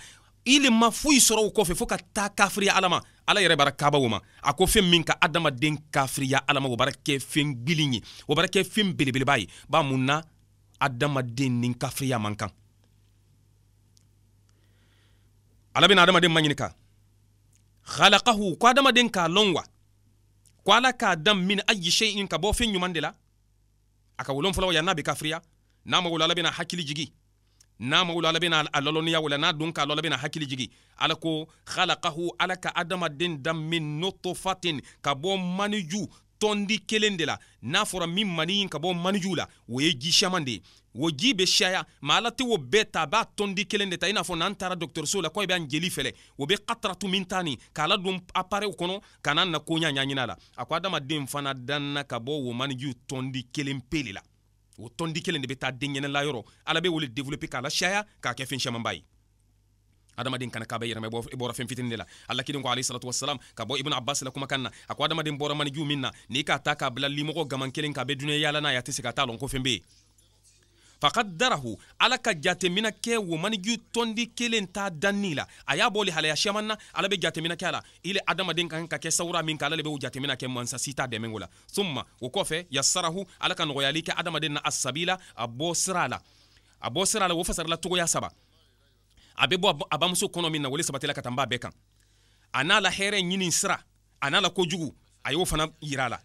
i le ma foyi sɔrɔ o kɔfɛ fɔɔ ka taa kafiriya ala ma ala yɛrɛ bara kaba o ma a ko fɛn min ka adamaden kafiriya ala ma o bara kɛ fɛn gwilin ye o bara kɛ fɛn belebeleba ye b'a mun na adamaden nin kafiriya man kan ala bena adamaden maɲinika halakahu ko adamaden k'a lɔn wa ko ala k'a dam min ayi sheyin ka bo fɛn ɲuman de la a ka wolonfɔlaw ya n'a be kafiriya n'a mago ala bena hakili jigi n'a mago ala bena a lɔlɔniya wala n'a don k'a lɔ ala bena hakili jigi ala ko halakahu ala ka adamaden dan min notofatin ka bo maniju tɔndi kelen de la n'a fɔra min mani ka bɔ manijuw la o ye ji siaman de ye wo ji be siya ma ala tɛ wo bɛɛ ta a b'a tɔndi kelen de ta i n'a fɔ n'an taara dɔgɔtɔrɔso la ko i b'an jeli fɛlɛ o be kataratu min ta nin k'a la don aparɛw kɔnɔ ka n'a na koɲa ɲaɲina la a ko adamaden fana danna ka bɔ wo manijiw tɔndi kelen pele la o tɔndi kelen de be taa denɲɛnɛla yɔrɔ ala be wole developpe k'a la siya k'a kɛ fɛn siamanba ye adamaden kana kaba yɛrɛma i bɔra fɛn fitinin de la ala kiden ko salatu wasalam ka bɔ ibn abbas la kumakan na a ko adamaden bɔra maniju min na n'i k'a ta k'a bila limɔgɔ gaman kelen k'a be duniɲa yala n'a ye a tɛ se ka t'a lɔn ko fɛn be ye darahu ala ka jatemina kɛ womaniju tɔndi kelen t'a danni la a y'a bɔ lihalaya siyaman na ala be jatemina kɛ a la ile adamaden kan ka kɛ sawura min ka ala le be o jatemina kɛ mansa si t'a dɛmɛ o la summa o kɔfɛ yasarahu ala ka nɔgɔyali kɛ adamaden na a sabila a bɔ sira la a bɔ sira la o fasarila togoya saba a bɛ bɔ a bamuso kɔnɔ min na wale sabatila ka taa n b'a bɛɛ kan a n'a la hɛrɛ ɲini sira a n'a la kojugu a y'o fana yira a la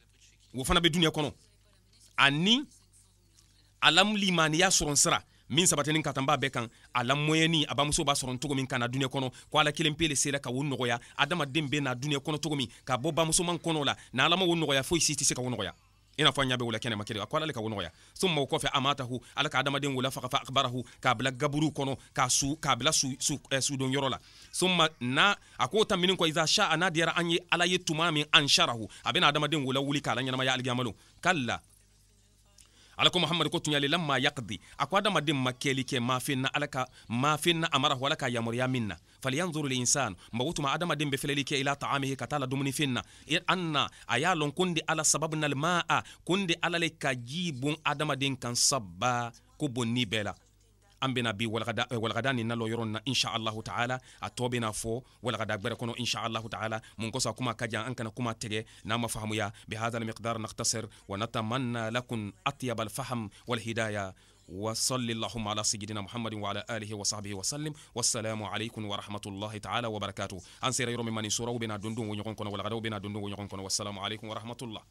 o fana bɛ duniya kɔnɔ ani a lamulimaniya sɔrɔ sira min sabatini ka tan b'a bɛɛ kan a lamɔyɛni a bamuso b'a sɔrɔ cogo min ka na duniɲɛ kɔnɔ ko ala kelen pe le sera ka o nɔgɔya adamaden bɛ na duniɲɛ kɔnɔ cogo min ka bɔ bamusoman kɔnɔ la na ala ma o nɔgɔya foyi si tɛ se ka o nɔgɔya i n'a fɔ an ɲa bɛ wula kɛnɛma kelen a ko alale le ka nɔgɔya summa o kɔfɛ amatahu ala ka adamaden wula faga fa akbarahu k'a bila gaburu kɔnɔ k'a su k'a bila sudon eh, yɔrɔ la summa na ako k'o ta minin kɔ iza sha a n'a diyara an ye ala ye min an sharahu a bɛna adamaden wula wuli k'a la ɲɛnamaya aligiyamalo kalla ala ko muhamadu ko tuɲalila ma yakdi a ko adamaden ma kɛli kɛ mafinna ala ka mafinna amarahu ala ka yamariya min na falyanzuru linsan mago tuma adamaden be filɛli kɛ ila taamihi ka taa la dumunifin na anna a y'a lɔn kun ala sababu nalmaa kun ala le ka jii bon adamaden kan sabba ko bonni bɛɛ la an bena bi walagada ni na lɔ yɔrɔ na allahu taala a tɔɔ bena fɔ walagada gwɛrɛ kɔnɔ allahu taala mun kɔsa kuma ka jan an kana kuma tɛgɛ n'a ma fahamuya bihada almiqdar naktasir wa natamanna lakum atyab alfaham walhidaya وصل اللهم على سيدنا محمد وعلى اله وصحبه وسلم والسلام عليكم ورحمه الله تعالى وبركاته ان سيريرو من منصور بنا دندون ونيكون ولا غدو بنا دندون ونيكون والسلام عليكم ورحمه الله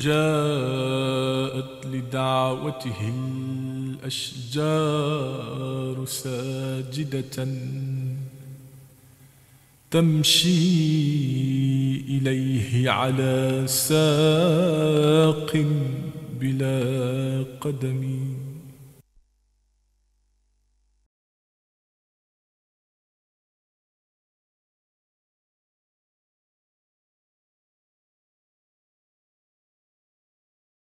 جاءت لدعوتهم الأشجار ساجدة تمشي إليه على ساق بلا قدمٍ